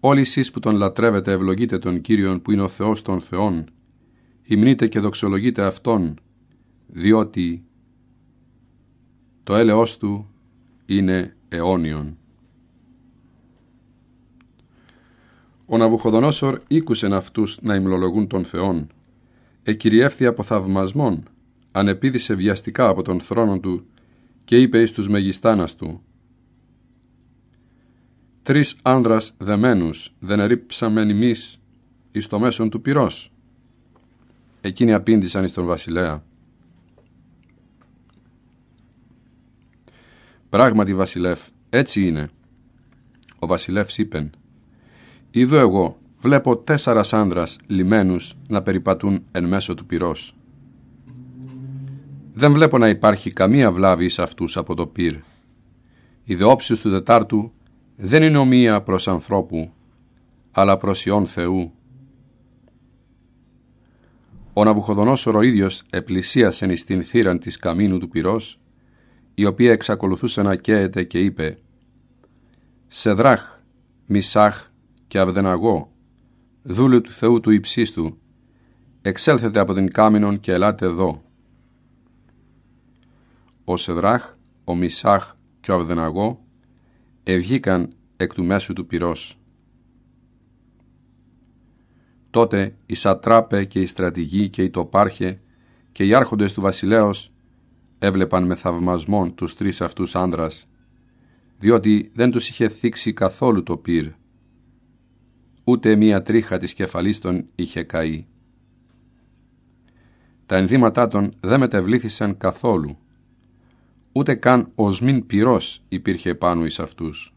Όλοι εσείς που τον λατρεύετε ευλογείτε τον Κύριον που είναι ο Θεός των Θεών. Υμνείτε και δοξολογείτε Αυτόν, διότι το έλεος Του είναι αιώνιον. Ο Ναβουχοδονόσορ ήκουσε αυτούς να ημλολογούν τον Θεόν. Εκυριεύθη από θαυμασμόν, ανεπίδησε βιαστικά από τον θρόνο του και είπε εις τους μεγιστάνας του Τρεις άνδρας δεμένους δεν ρίψαμε εμεί εις το μέσον του πυρός. Εκείνοι απήντησαν εις τον βασιλέα. Πράγματι βασιλεύ, έτσι είναι. Ο βασιλεύς είπε. «Είδω εγώ, βλέπω τέσσερας άνδρας λιμένους να περιπατούν εν μέσω του πυρός. Δεν βλέπω να υπάρχει καμία βλάβη σε αυτούς από το πυρ. Οι δεόψει του Δετάρτου...» δεν είναι ομοία προς ανθρώπου, αλλά προς Υιόν Θεού. Ο Ναβουχοδονόσορ ο ίδιος επλησίασε την θύραν της καμίνου του πυρός, η οποία εξακολουθούσε να καίεται και είπε «Σεδράχ, Μισάχ και Αβδεναγώ, δούλου του Θεού του υψίστου, εξέλθετε από την κάμινον και ελάτε εδώ». Ο Σεδράχ, ο Μισάχ και ο Αβδεναγώ, ευγήκαν εκ του μέσου του πυρός. Τότε οι σατράπε και οι στρατηγοί και οι τοπάρχε και οι άρχοντες του βασιλέως έβλεπαν με θαυμασμό τους τρεις αυτούς άνδρας, διότι δεν τους είχε θίξει καθόλου το πυρ, ούτε μία τρίχα της κεφαλής των είχε καεί. Τα ενδύματά των δεν μετεβλήθησαν καθόλου, ούτε καν μην πυρός υπήρχε επάνω εις αυτούς.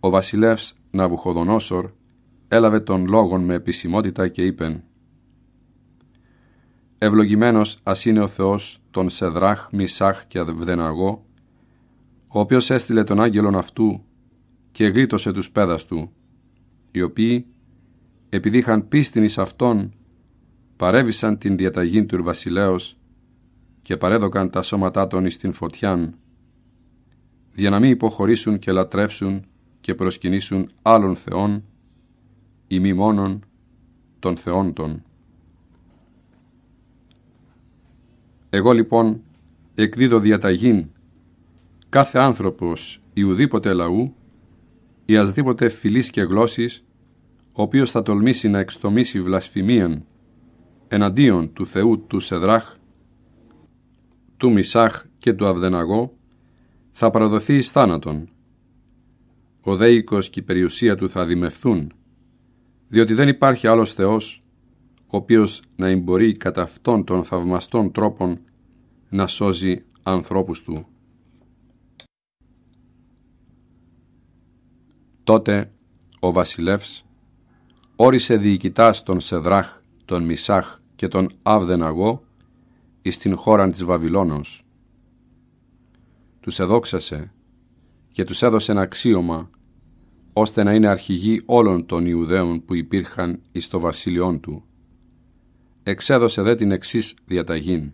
Ο βασιλεύς Ναβουχοδονόσορ έλαβε τον λόγον με επισημότητα και είπεν «Ευλογημένος ας είναι ο Θεός τον Σεδράχ, Μισάχ και Βδεναγό, ο οποίος έστειλε τον άγγελον αυτού και γλίτωσε τους πέδας του, οι οποίοι επειδή είχαν πίστην εις αυτόν παρέβησαν την διαταγή του βασιλέως και παρέδωκαν τα σώματά των εις την φωτιάν, για να μην υποχωρήσουν και λατρεύσουν και προσκυνήσουν άλλων θεών, ή μη μόνον των θεών των. Εγώ λοιπόν εκδίδω διαταγήν κάθε άνθρωπος ουδήποτε λαού ή ασδήποτε φιλής και γλώσσης, ο οποίος θα τολμήσει να εξτομήσει βλασφημίαν εναντίον του Θεού του Σεδράχ, του Μισάχ και του Αυδεναγώ, θα παραδοθεί εις θάνατον. Ο δέικος και η περιουσία του θα δημευθούν, διότι δεν υπάρχει άλλος Θεός, ο οποίος να εμπορεί κατά αυτόν των θαυμαστών τρόπων να σώζει ανθρώπους του. Τότε ο βασιλεύς όρισε διοικητάς τον Σεδράχ, τον Μισάχ και τον Αγώ εις την χώραν της Βαβυλώνος. Τους εδόξασε και τους έδωσε ένα αξίωμα ώστε να είναι αρχηγοί όλων των Ιουδαίων που υπήρχαν εις το βασίλειόν του. Εξέδωσε δε την εξής διαταγήν.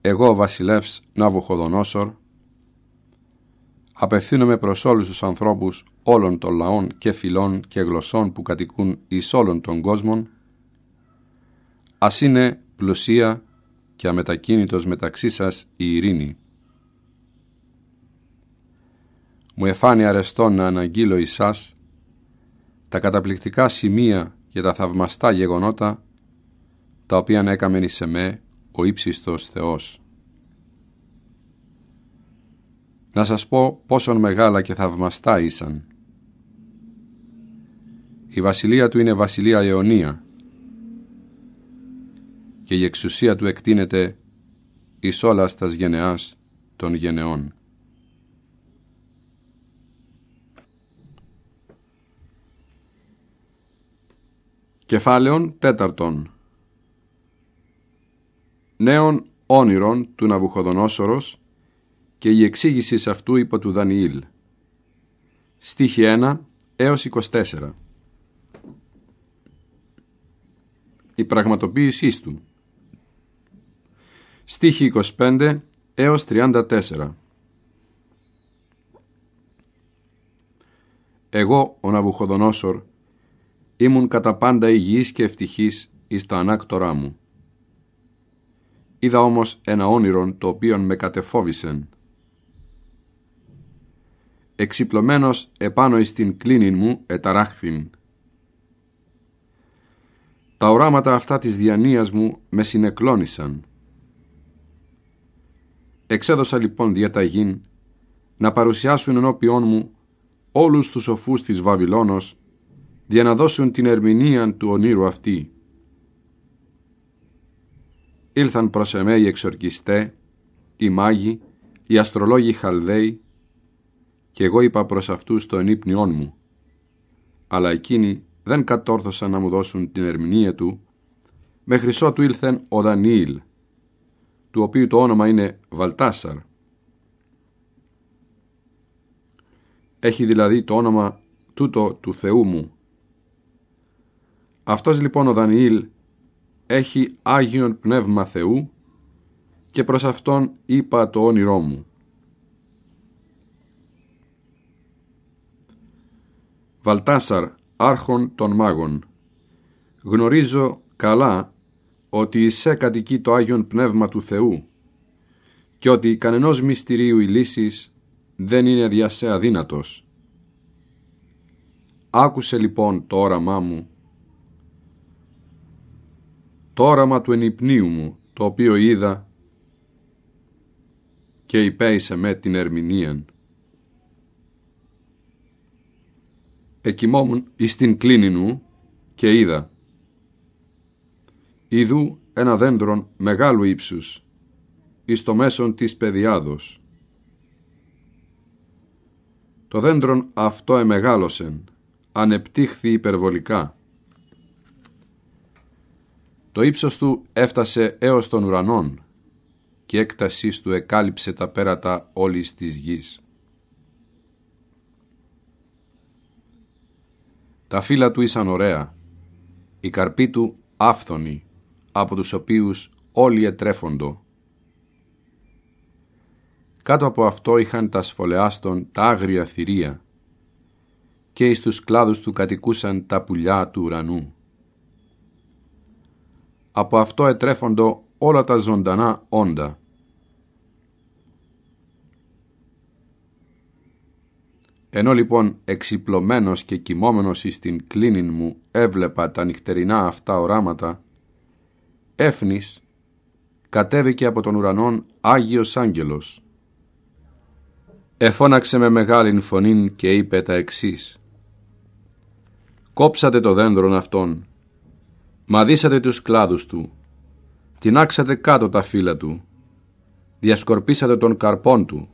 Εγώ βασιλεύς Ναβουχοδονόσορ Απευθύνομαι προς όλους τους ανθρώπους όλων των λαών και φυλών και γλωσσών που κατοικούν εις όλων των κόσμων, ας είναι πλουσία και αμετακίνητος μεταξύ σας η ειρήνη. Μου εφάνει αρεστό να αναγγείλω σας τα καταπληκτικά σημεία και τα θαυμαστά γεγονότα τα οποία έκαμεν εις εμέ ο ύψιστος Θεός. να σας πω πόσον μεγάλα και θαυμαστά ήσαν. Η βασιλεία του είναι βασιλεία αιωνία και η εξουσία του εκτείνεται εις όλας τας γενεάς των γενεών. Κεφάλαιον τέταρτον Νέων όνειρων του Ναβουχοδονόσορος και η εξήγηση σε αυτού υπό του Δανιήλ. Στίχη 1 έως 24 Η πραγματοποίησή του Στίχη 25 έως 34 Εγώ, ο Ναβουχοδονόσορ, ήμουν κατά πάντα υγιής και ευτυχής εις τα ανάκτορά μου. Είδα όμως ένα όνειρον το οποίο με κατεφόβησεν εξυπλωμένος επάνω εις την κλίνη μου εταράχθην. Τα οράματα αυτά της διανοίας μου με συνεκλώνησαν. Εξέδωσα λοιπόν διαταγήν να παρουσιάσουν ενώπιόν μου όλους τους σοφούς της Βαβυλώνος για να δώσουν την ερμηνεία του ονείρου αυτή. Ήλθαν προς εμέ οι εξορκιστέ, οι μάγοι, οι αστρολόγοι χαλδαίοι, και εγώ είπα προς αυτούς το ενύπνιόν μου. Αλλά εκείνοι δεν κατόρθωσαν να μου δώσουν την ερμηνεία του, μέχρι ότου ήλθεν ο Δανιήλ, του οποίου το όνομα είναι Βαλτάσαρ. Έχει δηλαδή το όνομα τούτο του Θεού μου. Αυτός λοιπόν ο Δανιήλ έχει Άγιον Πνεύμα Θεού και προς Αυτόν είπα το όνειρό μου. Βαλτάσαρ, άρχον των μάγων. Γνωρίζω καλά ότι είσαι κατοικεί το Άγιον Πνεύμα του Θεού και ότι κανενός μυστηρίου η δεν είναι δια σε αδύνατος. Άκουσε λοιπόν το όραμά μου, το όραμα του ενυπνίου μου, το οποίο είδα και υπέησε με την ερμηνεία. εκοιμόμουν εις την κλίνη μου και είδα. Είδου ένα δέντρον μεγάλου ύψους, εις το μέσον της πεδιάδος. Το δέντρον αυτό εμεγάλωσεν, ανεπτύχθη υπερβολικά. Το ύψος του έφτασε έως των ουρανών και έκτασής του εκάλυψε τα πέρατα όλης της γης. Τα φύλλα του ήσαν ωραία, οι καρποί του άφθονοι, από τους οποίους όλοι ετρέφοντο. Κάτω από αυτό είχαν τα σφολεάστον τα άγρια θηρία και εις τους κλάδους του κατοικούσαν τα πουλιά του ουρανού. Από αυτό ετρέφοντο όλα τα ζωντανά όντα Ενώ λοιπόν εξυπλωμένος και κοιμόμενος εις την κλίνη μου έβλεπα τα νυχτερινά αυτά οράματα, έφνης κατέβηκε από τον ουρανόν Άγιος Άγγελος. Εφώναξε με μεγάλη φωνή και είπε τα εξής «Κόψατε το δέντρον αυτόν, μαδίσατε τους κλάδους του, τεινάξατε κάτω τα φύλλα του, διασκορπίσατε τον καρπόν του,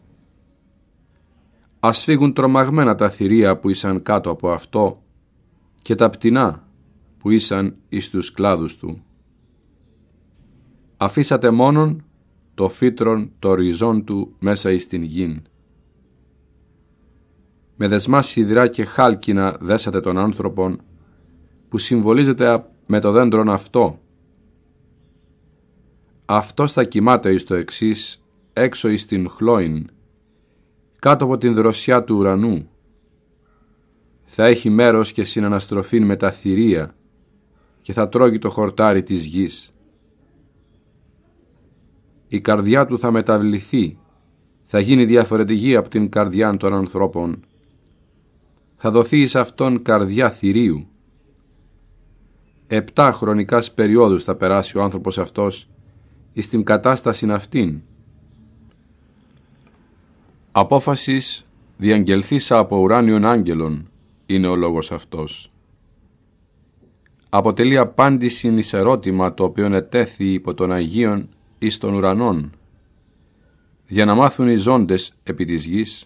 Ας φύγουν τρομαγμένα τα θηρία που ήσαν κάτω από αυτό και τα πτηνά που ήσαν εις τους κλάδους του. Αφήσατε μόνον το φύτρον το ριζόν του μέσα εις την γην. Με δεσμά σιδηρά και χάλκινα δέσατε τον άνθρωπον που συμβολίζεται με το δέντρον αυτό. Αυτός θα κοιμάται εις το εξής έξω εις την χλόιν κάτω από την δροσιά του ουρανού. Θα έχει μέρος και συναναστροφή με τα θηρία και θα τρώγει το χορτάρι της γης. Η καρδιά του θα μεταβληθεί, θα γίνει διαφορετική από την καρδιά των ανθρώπων. Θα δοθεί εις αυτόν καρδιά θηρίου. Επτά χρονικάς περιόδους θα περάσει ο άνθρωπος αυτός εις την κατάσταση αυτήν απόφασης διαγγελθήσα από ουράνιον άγγελων» είναι ο λόγος αυτός. Αποτελεί απάντηση εις ερώτημα το οποίο ετέθη υπό των Αγίων εις των ουρανών για να μάθουν οι ζώντες επί της γης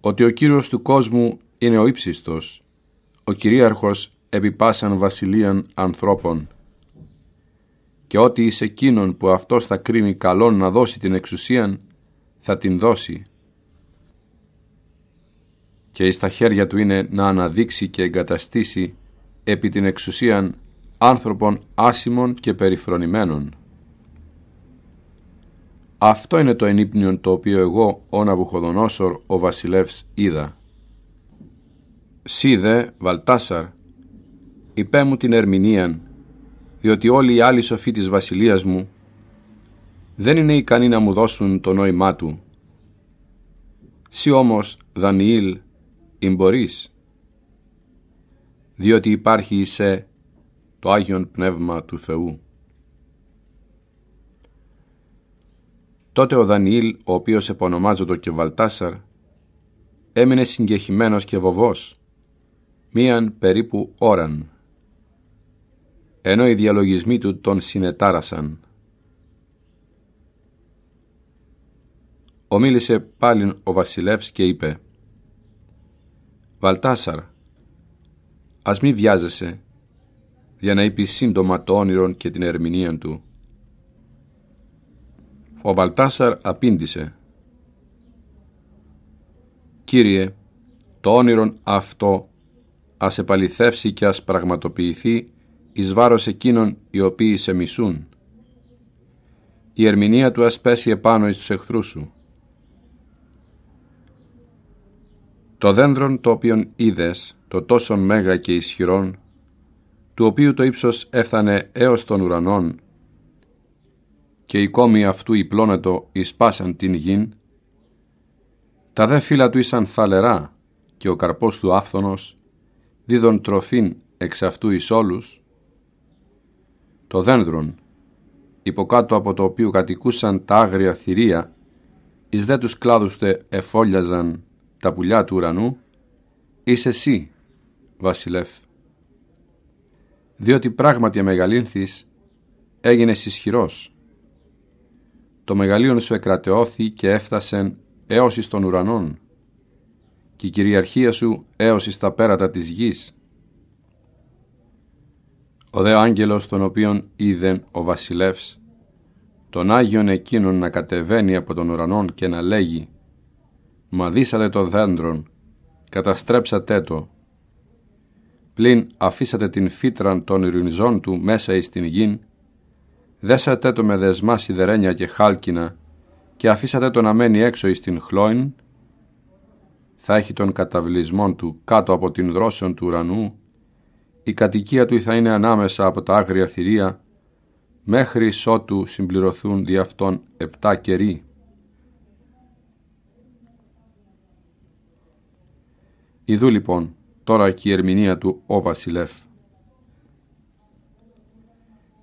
ότι ο Κύριος του κόσμου είναι ο ύψιστος, ο Κυρίαρχος επί πάσαν βασιλείαν ανθρώπων και ότι εις εκείνον που αυτός θα κρίνει καλόν να δώσει την εξουσίαν θα την δώσει και στα χέρια του είναι να αναδείξει και εγκαταστήσει επί την εξουσίαν άνθρωπων άσημων και περιφρονημένων. Αυτό είναι το ενύπνιον το οποίο εγώ, ο Ναβουχοδονόσορ, ο βασιλεύς, είδα. Σίδε, δε, Βαλτάσαρ, υπέ μου την ερμηνείαν, διότι όλοι οι άλλοι σοφοί της βασιλείας μου δεν είναι ικανοί να μου δώσουν το νόημά του. Σύ όμως, Δανιήλ, εμπορείς, διότι υπάρχει σε το Άγιον Πνεύμα του Θεού. Τότε ο Δανιήλ, ο οποίος επωνομάζονται και Βαλτάσαρ, έμεινε συγκεχημένος και βοβός, μίαν περίπου ώραν, ενώ οι διαλογισμοί του τον συνετάρασαν. Ομίλησε πάλιν ο βασιλεύς και είπε Βαλτάσαρ, ας μη βιάζεσαι, για να είπεις σύντομα το όνειρο και την ερμηνεία του. Ο Βαλτάσαρ απήντησε. Κύριε, το όνειρο αυτό ας επαληθεύσει και ας πραγματοποιηθεί εις βάρος εκείνων οι οποίοι σε μισούν. Η ερμηνεία του ας πέσει επάνω εις τους εχθρούς σου. Το δένδρον το οποίον είδες, το τόσο μέγα και ισχυρόν, του οποίου το ύψος έφτανε έως των ουρανών, και οι κόμοι αυτού υπλώνετο εισπάσαν την γην, τα δε φύλλα του ήσαν θαλερά και ο καρπός του άφθονος δίδον τροφήν εξ αυτού εις όλους, το δένδρον, υποκάτω από το οποίο κατοικούσαν τα άγρια θηρία, εις δε τους κλάδους τε εφόλιαζαν τα πουλιά του ουρανού, είσαι εσύ, βασιλεύ. Διότι πράγματι αμεγαλύνθης, έγινες ισχυρός. Το μεγαλείον σου εκρατεώθη και έφτασεν έως εις των ουρανών και η κυριαρχία σου έως εις τα πέρατα της γης. Ο δε άγγελος τον οποίον είδεν ο βασιλεύς, τον Άγιον εκείνον να κατεβαίνει από τον ουρανόν και να λέγει μαδίσατε το δέντρον, καταστρέψατε το. Πλην αφήσατε την φύτραν των ειρηνιζών του μέσα εις την γην, δέσατε το με δεσμά σιδερένια και χάλκινα και αφήσατε το να μένει έξω εις την χλόιν, θα έχει τον καταβλισμό του κάτω από την δρόσεων του ουρανού, η κατοικία του θα είναι ανάμεσα από τα άγρια θηρία, μέχρι ότου συμπληρωθούν δι' αυτόν επτά κερί». Ιδού λοιπόν τώρα και η ερμηνεία του «Ο Βασιλεύ».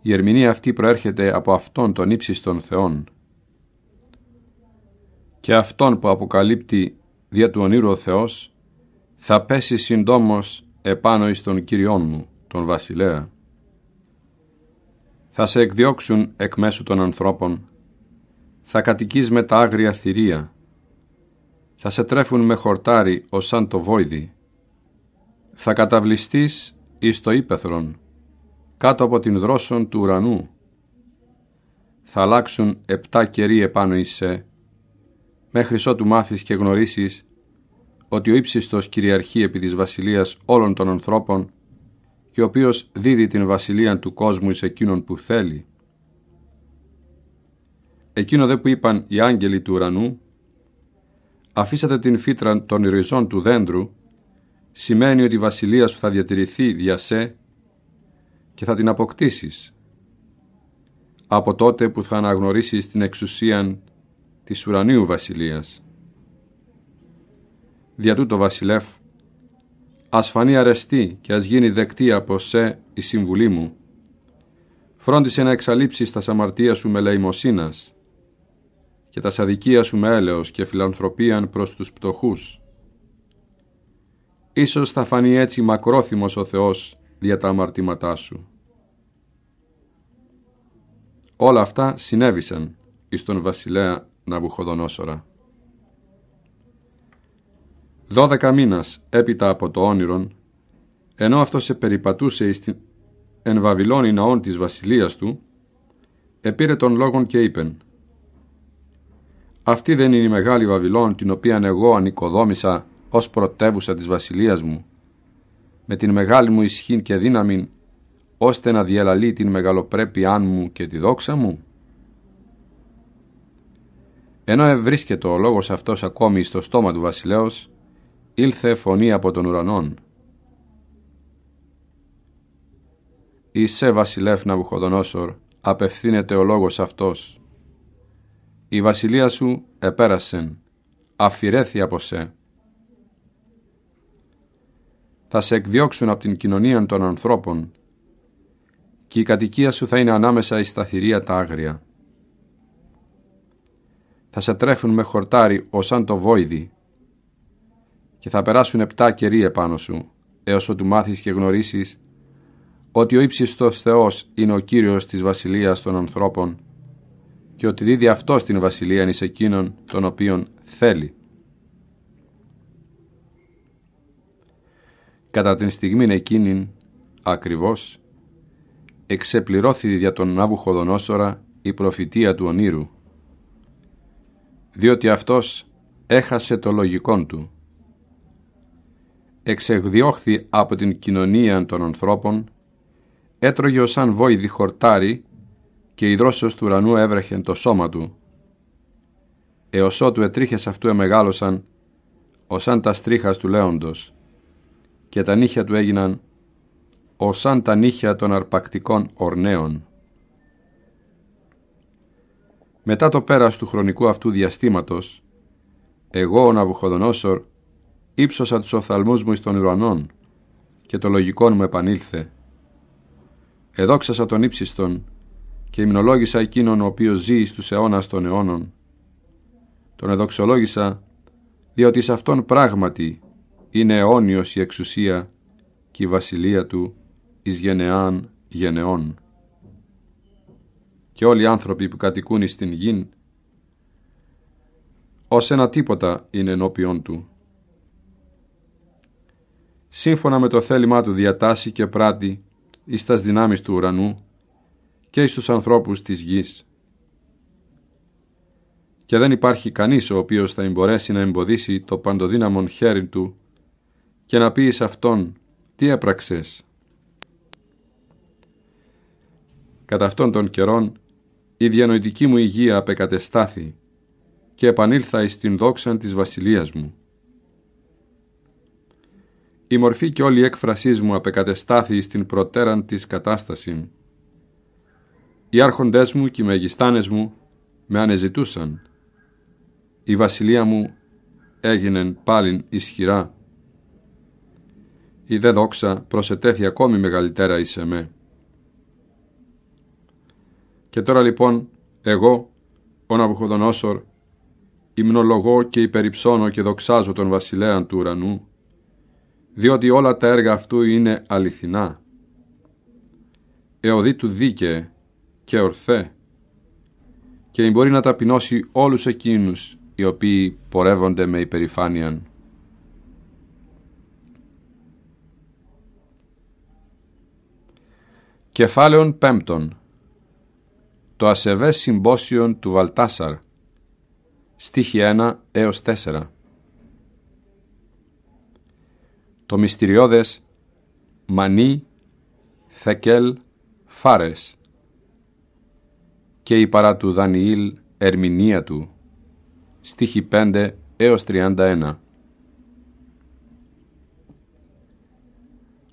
Η ερμηνεία αυτή προέρχεται από Αυτόν τον ύψιστον Θεόν και Αυτόν που αποκαλύπτει δια του ονείρου ο Θεός θα πέσει συντόμως επάνω εις τον Κύριόν μου, τον Βασιλέα. Θα σε εκδιώξουν εκ μέσου των ανθρώπων, θα κατοικείς με τα άγρια θηρία, θα σε τρέφουν με χορτάρι ως σαν το βόηδι. Θα καταβληστείς εις το ύπεθρον, κάτω από την δρόσον του ουρανού. Θα αλλάξουν επτά κερί επάνω εις σε, μέχρι ότου μάθεις και γνωρίσεις ότι ο ύψιστος κυριαρχεί επί της βασιλείας όλων των ανθρώπων και ο οποίος δίδει την βασιλεία του κόσμου εις εκείνον που θέλει. Εκείνο δε που είπαν οι άγγελοι του ουρανού αφήσατε την φύτρα των ριζών του δέντρου, σημαίνει ότι η βασιλεία σου θα διατηρηθεί δια σε και θα την αποκτήσεις από τότε που θα αναγνωρίσεις την εξουσία της ουρανίου βασιλείας. Δια τούτο βασιλεύ, ας φανεί αρεστή και ας γίνει δεκτή από σε η συμβουλή μου. Φρόντισε να εξαλείψεις τα σαμαρτία σου με λαιμοσύνας και τα σαδικια σου με έλεος και φιλανθρωπίαν προς τους πτωχούς. Ίσως θα φανεί έτσι μακρόθυμος ο Θεός δια τα αμαρτήματά σου. Όλα αυτά συνέβησαν εις τον βασιλέα Ναβουχοδονόσορα. Δώδεκα μήνας έπειτα από το όνειρον, ενώ αυτός περιπατούσε εις την εν Βαβυλώνη ναών της βασιλείας του, επήρε τον λόγον και είπεν αυτή δεν είναι η μεγάλη Βαβυλών την οποία εγώ ανοικοδόμησα ως πρωτεύουσα της βασιλείας μου, με την μεγάλη μου ισχύ και δύναμη, ώστε να διαλαλεί την μεγαλοπρέπειά μου και τη δόξα μου. Ενώ ευρίσκεται ο λόγος αυτός ακόμη στο στόμα του βασιλέως, ήλθε φωνή από τον ουρανόν. «Είσαι βασιλεύνα Ναβουχοδονόσορ, απευθύνεται ο λόγος αυτός» η βασιλεία σου επέρασεν, αφηρέθη από σε. Θα σε εκδιώξουν από την κοινωνία των ανθρώπων και η κατοικία σου θα είναι ανάμεσα τα θηρία τα άγρια. Θα σε τρέφουν με χορτάρι ωσάν αν το βόηδι και θα περάσουν επτά κερί επάνω σου, έως ότου μάθεις και γνωρίσεις ότι ο ύψιστος Θεός είναι ο Κύριος της Βασιλείας των ανθρώπων και ότι δίδει αυτό την βασιλεία εις εκείνον τον οποίον θέλει. Κατά την στιγμή εκείνην ακριβώς εξεπληρώθη δια τον Ναβουχοδονόσορα η προφητεία του ονείρου, διότι αυτός έχασε το λογικόν του. Εξεγδιώχθη από την κοινωνία των ανθρώπων, έτρωγε ως αν βόηδη χορτάρι και η δρόσος του ουρανού έβρεχεν το σώμα του. Έως ότου ετρίχες αυτού εμεγάλωσαν, αν τα στρίχας του λέοντος, και τα νύχια του έγιναν ωσάν τα νύχια των αρπακτικών ορναίων. Μετά το πέρας του χρονικού αυτού διαστήματος, εγώ ο Ναβουχοδονόσορ ύψωσα τους οφθαλμούς μου εις των ουρανών και το λογικό μου επανήλθε. Εδόξασα τον ύψιστον και υμνολόγησα εκείνον ο οποίος ζει στους αιώνας των αιώνων. Τον εδοξολόγησα διότι σε αυτόν πράγματι είναι αιώνιος η εξουσία και η βασιλεία του εις γενεάν γενεών. Και όλοι οι άνθρωποι που κατοικούν εις την γην, ως ένα τίποτα είναι ενώπιον του. Σύμφωνα με το θέλημά του διατάσσει και πράττει εις τας δυνάμεις του ουρανού, και τους ανθρώπους της γης. Και δεν υπάρχει κανείς ο οποίος θα εμπορέσει να εμποδίσει το παντοδύναμον χέρι του και να πει σε αυτόν «Τι έπραξες» Κατά αυτόν τον καιρόν η διανοητική μου υγεία απεκατεστάθη και επανήλθα εις την δόξαν της βασιλείας μου. Η μορφή και όλη η έκφρασής μου απεκατεστάθη στην προτέραν της κατάσταση οι άρχοντές μου και οι μεγιστάνες μου με ανεζητούσαν. Η βασιλεία μου έγινε πάλιν ισχυρά. Η δε δόξα προσετέθη ακόμη μεγαλυτέρα εις εμέ. Και τώρα λοιπόν εγώ, ο Ναβουχοδονόσορ, υμνολογώ και υπεριψώνω και δοξάζω τον βασιλέα του ουρανού, διότι όλα τα έργα αυτού είναι αληθινά. Εωδή του δίκαιε, και ορθέ και μπορεί να ταπεινώσει όλους εκείνους οι οποίοι πορεύονται με υπερηφάνεια. Κεφάλαιον πέμπτον Το ασεβές συμπόσιον του Βαλτάσαρ Στίχη 1 έως 4 Το μυστηριώδες Μανί Θεκέλ Φάρες και η παρά του Δανιήλ ερμηνεία του. Στίχη 5 έως 31.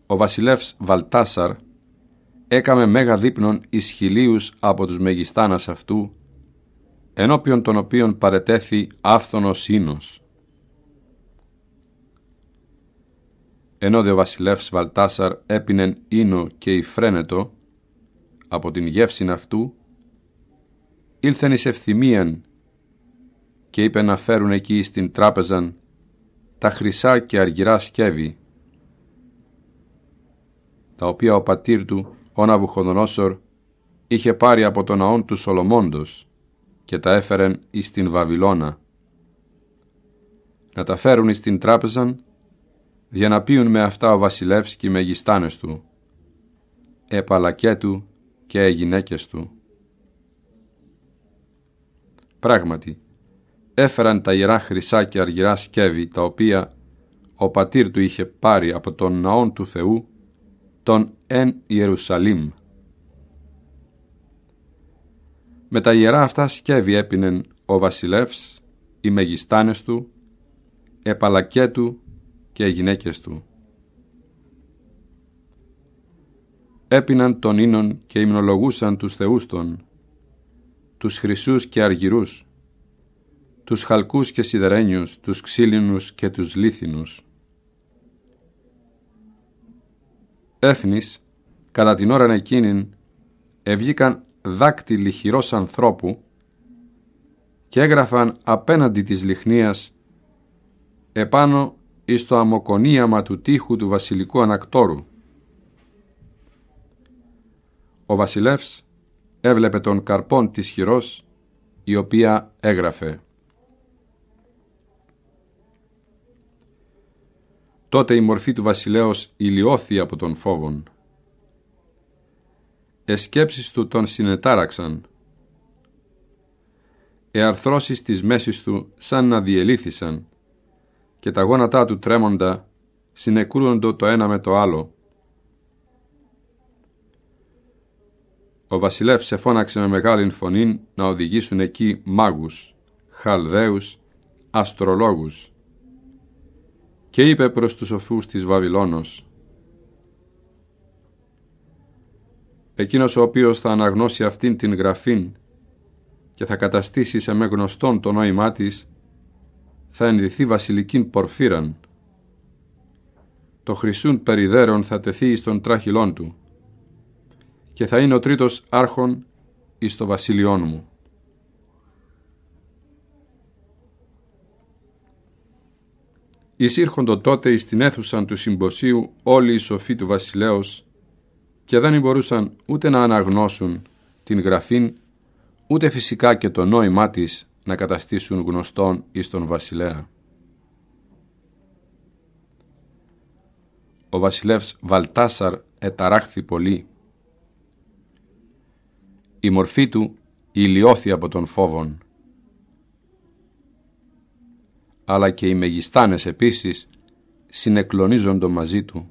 Ο βασιλεύς Βαλτάσαρ έκαμε μέγα δείπνων ισχυλίους από τους μεγιστάνας αυτού, ενώπιον των οποίων παρετέθη άφθονος ίνος. Ενώ δε ο βασιλεύς Βαλτάσαρ έπινεν ίνο και φρένετο από την γεύση αυτού, ήλθεν εις ευθυμίαν και είπε να φέρουν εκεί στην τράπεζαν τα χρυσά και αργυρά σκεύη, τα οποία ο πατήρ του, ο Ναβουχοδονόσορ, είχε πάρει από τον ναόν του Σολομόντος και τα έφερεν εις την Βαβυλώνα. Να τα φέρουν εις την τράπεζαν, για να πείουν με αυτά ο βασιλεύς και οι μεγιστάνες του, επαλακέ του και οι γυναίκες του. Πράγματι, έφεραν τα ιερά χρυσά και αργυρά σκεύη τα οποία ο πατήρ του είχε πάρει από τον ναόν του Θεού, τον εν Ιερουσαλήμ. Με τα ιερά αυτά σκεύη έπινεν ο βασιλεύς, οι μεγιστάνες του, επαλακέ του και οι γυναίκες του. Έπιναν τον ίνων και υμνολογούσαν τους θεούς των, τους χρυσούς και αργυρούς, τους χαλκούς και σιδερένιους, τους ξύλινους και τους λίθινους. Έθνης, κατά την ώρα εκείνην, ευγήκαν δάκτυλοι χειρός ανθρώπου και έγραφαν απέναντι της λιχνίας επάνω εις το αμοκονίαμα του τείχου του βασιλικού ανακτόρου. Ο βασιλεύς έβλεπε τον καρπόν της χειρός, η οποία έγραφε. Τότε η μορφή του βασιλέως ηλιώθη από τον φόβον. Εσκέψεις του τον συνετάραξαν. Εαρθρώσεις της μέσης του σαν να διελήθησαν και τα γόνατά του τρέμοντα συνεκρούοντο το ένα με το άλλο Ο βασιλεύς φώναξε με μεγάλη φωνή να οδηγήσουν εκεί μάγους, χαλδαίους, αστρολόγους. Και είπε προς τους σοφούς της Βαβυλώνος «Εκείνος ο οποίος θα αναγνώσει αυτήν την γραφήν και θα καταστήσει σε με γνωστόν το νόημά της, θα ενδυθεί βασιλικήν πορφύραν. Το χρυσούν περιδέρον θα τεθεί στον τον του και θα είναι ο τρίτος άρχον εις το βασιλειόν μου. Εισήρχοντο τότε εις την του συμποσίου όλοι οι σοφοί του βασιλέως και δεν μπορούσαν ούτε να αναγνώσουν την γραφήν ούτε φυσικά και το νόημά της να καταστήσουν γνωστόν εις τον βασιλέα. Ο βασιλεύς Βαλτάσαρ εταράχθη πολύ η μορφή του ηλιώθη από τον φόβον. Αλλά και οι μεγιστάνες επίσης συνεκλονίζονται μαζί του.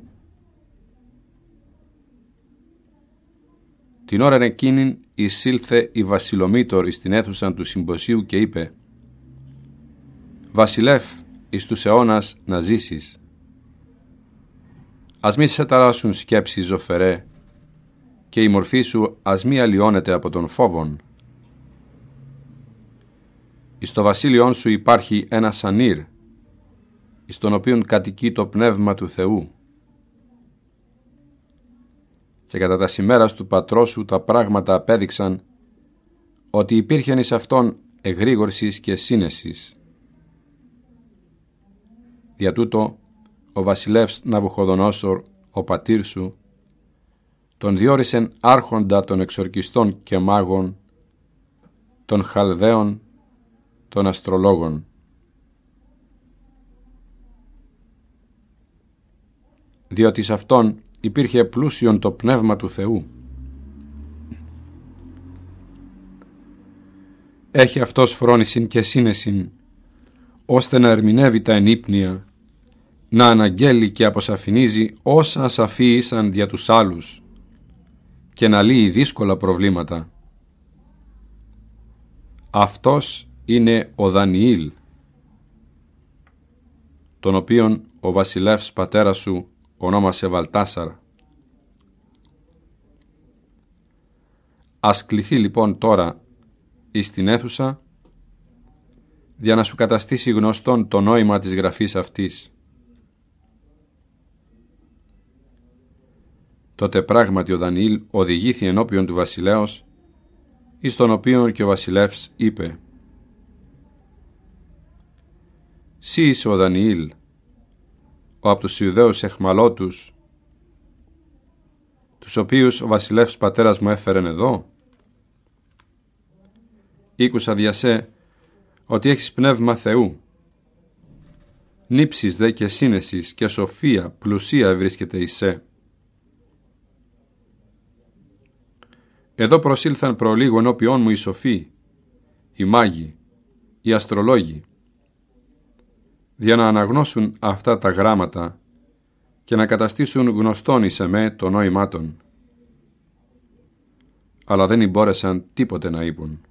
Την ώρα εκείνη εισήλθε η βασιλομήτωρ στην την αίθουσα του συμποσίου και είπε «Βασιλεύ, εις τους αιώνας να ζήσεις. Ας μη σε ταράσουν σκέψεις ζωφερέ, και η μορφή σου ας μη αλλοιώνεται από τον φόβον. Εις το βασίλειόν σου υπάρχει ένα σανίρ, εις τον οποίον κατοικεί το πνεύμα του Θεού. Και κατά τα σημέρας του σου τα πράγματα απέδειξαν ότι υπήρχεν εις αυτόν εγρήγορσης και σύνεσης. Δια τούτο, ο βασιλεύς Ναβουχοδονόσορ, ο πατήρ σου, τον διόρισεν άρχοντα των εξορκιστών και μάγων, των χαλδαίων, των αστρολόγων. Διότι σε αυτόν υπήρχε πλούσιον το πνεύμα του Θεού. Έχει αυτός φρόνησιν και σύνεσιν, ώστε να ερμηνεύει τα ενύπνια, να αναγγέλει και αποσαφηνίζει όσα σαφή ήσαν δια τους άλλους και να λύει δύσκολα προβλήματα. Αυτός είναι ο Δανιήλ, τον οποίον ο βασιλεύς πατέρας σου ονόμασε Βαλτάσαρ. Ας κληθεί λοιπόν τώρα εις την αίθουσα για να σου καταστήσει γνωστόν το νόημα της γραφής αυτής. Τότε πράγματι ο Δανιήλ οδηγήθη ενώπιον του βασιλέως, εις τον οποίον και ο βασιλεύς είπε «Σύ είσαι ο Δανιήλ, ο απ' τους Ιουδαίους εχμαλώτους, τους οποίους ο βασιλεύς πατέρας μου έφερεν εδώ. Ήκουσα διασέ ότι έχεις πνεύμα Θεού. Νύψεις δε και σύνεσης και σοφία πλουσία βρίσκεται σέ. Εδώ προσήλθαν προλίγο ενώπιόν μου οι σοφοί, οι μάγοι, οι αστρολόγοι, για να αναγνώσουν αυτά τα γράμματα και να καταστήσουν γνωστόν εις εμέ το νόημά των. Αλλά δεν μπόρεσαν τίποτε να είπουν.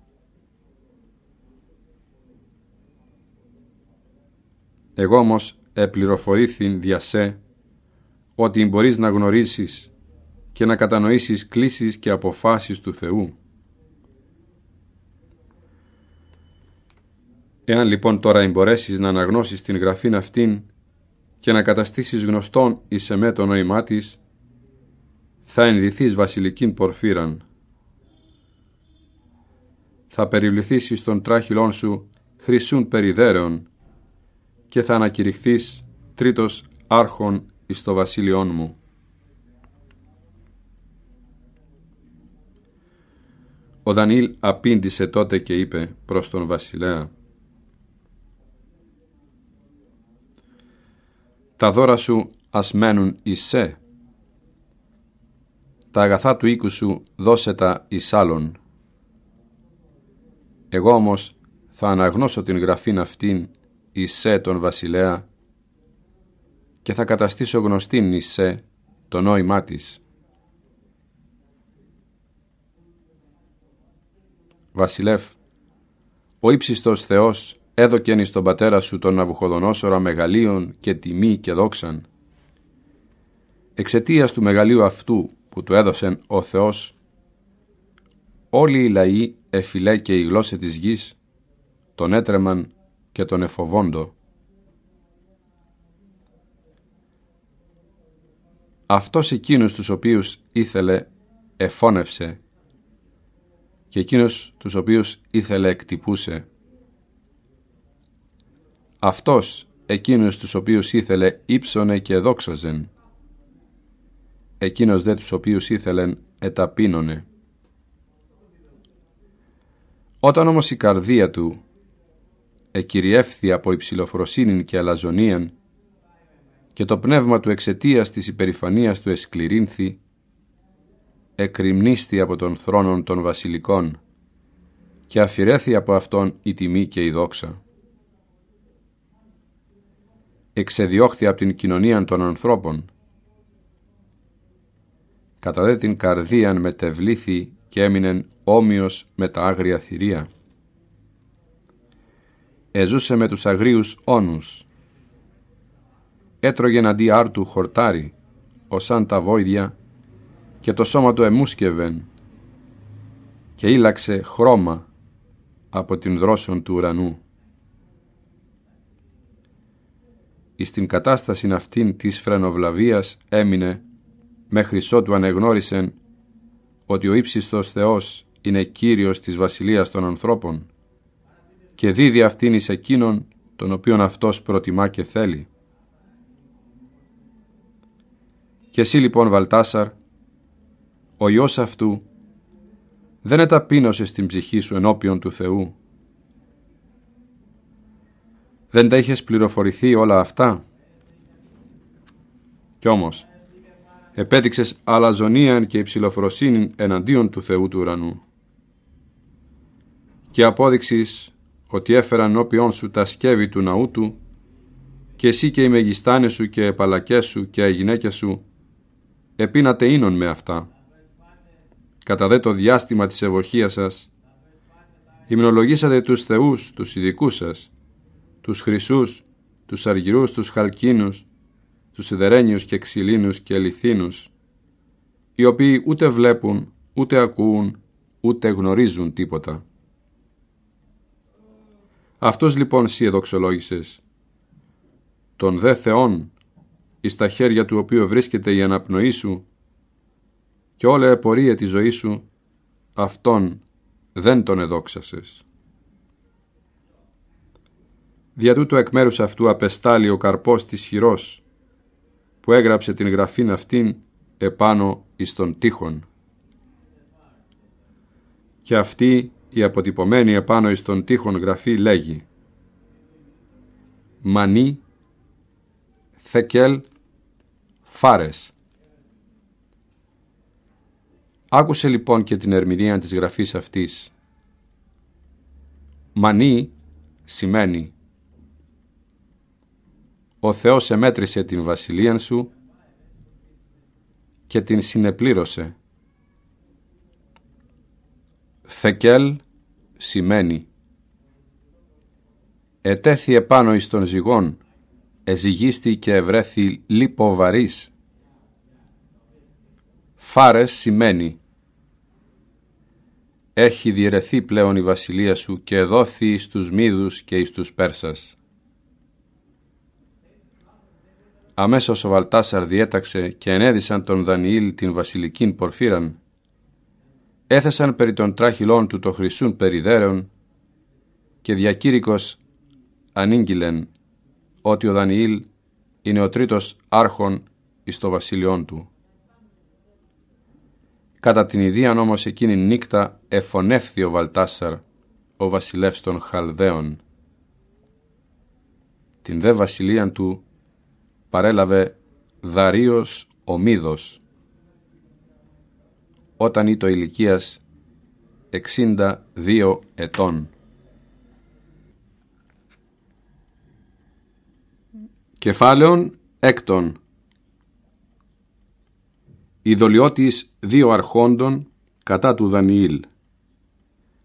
Εγώ όμως επληροφορήθην δια σε ότι μπορείς να γνωρίσεις και να κατανοήσεις κλήσεις και αποφάσεις του Θεού. Εάν λοιπόν τώρα εμπορέσεις να αναγνώσεις την γραφήν αυτήν και να καταστήσεις γνωστόν εις εμέ το νόημά της, θα ενδυθείς βασιλικήν πορφύραν. Θα περιβληθείς εις των τράχυλών σου χρυσούν περιδέρεων και θα ανακηρυχθείς τρίτος άρχον εις το βασίλειόν μου. Ο Δανίλ απήντησε τότε και είπε προς τον βασιλέα «Τα δώρα σου ας μένουν σε. τα αγαθά του οίκου σου δώσε τα εις Εγώ όμως θα αναγνώσω την γραφήν αυτήν σε τον βασιλέα και θα καταστήσω γνωστήν σε το νόημά της. Βασιλεύ, ο ύψιστος Θεός έδωκεν τον πατέρα σου τον Ναβουχοδονόσορα μεγαλείων και τιμή και δόξαν. Εξαιτίας του μεγαλείου αυτού που του έδωσεν ο Θεός, όλοι οι λαοί εφυλέ και η γλώσσα της γης τον έτρεμαν και τον εφοβόντο. Αυτός εκείνους τους οποίους ήθελε εφώνευσε και εκείνος τους οποίους ήθελε εκτυπούσε. Αυτός εκείνος τους οποίους ήθελε ύψωνε και δόξαζεν. Εκείνος δε τους οποίους ήθελεν εταπείνωνε. Όταν όμως η καρδία του εκυριεύθη από υψηλοφροσύνην και αλαζονίαν και το πνεύμα του εξαιτίας της υπερηφανίας του εσκληρύνθη, εκρημνίστη από τον θρόνο των βασιλικών και αφηρέθη από αυτόν η τιμή και η δόξα. Εξεδιώχθη από την κοινωνία των ανθρώπων. Καταδέ την καρδίαν μετεβλήθη και έμεινε όμοιος με τα άγρια θηρία. Εζούσε με τους αγρίους όνους. Έτρωγεν αντί άρτου χορτάρι, ως αν τα βόηδια και το σώμα του εμούσκευεν και ύλαξε χρώμα από την δρόσον του ουρανού. Εις την κατάσταση αυτήν της φρενοβλαβίας έμεινε μέχρι ότου ανεγνώρισεν ότι ο ύψιστος Θεός είναι Κύριος της Βασιλείας των ανθρώπων και δίδει αυτήν εις εκείνον τον οποίον αυτός προτιμά και θέλει. Και εσύ λοιπόν Βαλτάσαρ ο Υιός αυτού δεν εταπείνωσε στην ψυχή σου ενώπιον του Θεού. Δεν τα είχες πληροφορηθεί όλα αυτά. Κι όμως, επέδειξες αλαζονίαν και υψηλοφροσύνη εναντίον του Θεού του ουρανού. Και απόδειξες ότι έφεραν ενώπιον σου τα σκεύη του ναού του και εσύ και οι μεγιστάνες σου και οι επαλακές σου και οι γυναίκες σου επίνατε ίνων με αυτά κατά δε το διάστημα της ευοχίας σας, υμνολογήσατε τους θεούς, τους ειδικούς σας, τους χρυσούς, τους αργυρούς, τους χαλκίνους, τους σιδερένιους και ξυλίνους και λιθίνους, οι οποίοι ούτε βλέπουν, ούτε ακούουν, ούτε γνωρίζουν τίποτα. Αυτός λοιπόν σύ εδοξολόγησες, τον δε Θεόν, εις τα χέρια του οποίου βρίσκεται η αναπνοή σου, και όλα επορία της ζωής σου αυτόν δεν τον εδόξασες. Δια τούτου εκ μέρους αυτού απεστάλει ο καρπός της χειρός που έγραψε την γραφήν αυτήν επάνω εις των τείχων. Και αυτή η αποτυπωμένη επάνω εις των τείχων γραφή λέγει «Μανί, Θεκέλ, Φάρες». Άκουσε λοιπόν και την ερμηνεία της γραφής αυτής. Μανή σημαίνει «Ο Θεός εμέτρησε την βασιλεία σου και την συνεπλήρωσε». Θεκέλ σημαίνει «Ετέθη επάνω εις τον ζυγόν, εζυγίστη και ευρέθη λιποβαρής». Φάρες σημαίνει έχει διαιρεθεί πλέον η βασιλεία σου και δόθη εις τους και εις τους Πέρσας. Αμέσως ο Βαλτάσαρ διέταξε και ενέδισαν τον Δανιήλ την βασιλικήν πορφύραν. Έθεσαν περί των τράχυλών του το χρυσούν περιδέρεων και διακήρυκος ανήγγυλεν ότι ο Δανιήλ είναι ο τρίτος άρχον εις το βασιλειόν του. Κατά την ίδια όμως εκείνη νύχτα εφωνεύθη ο Βαλτάσαρ, ο βασιλεύς των Χαλδαίων. Την δε βασιλείαν του παρέλαβε Δαρίος Μίδος, όταν ήτο ηλικίας 62 ετών. Κεφάλαιον έκτον Ιδωλιώτης δύο αρχόντων κατά του Δανιήλ.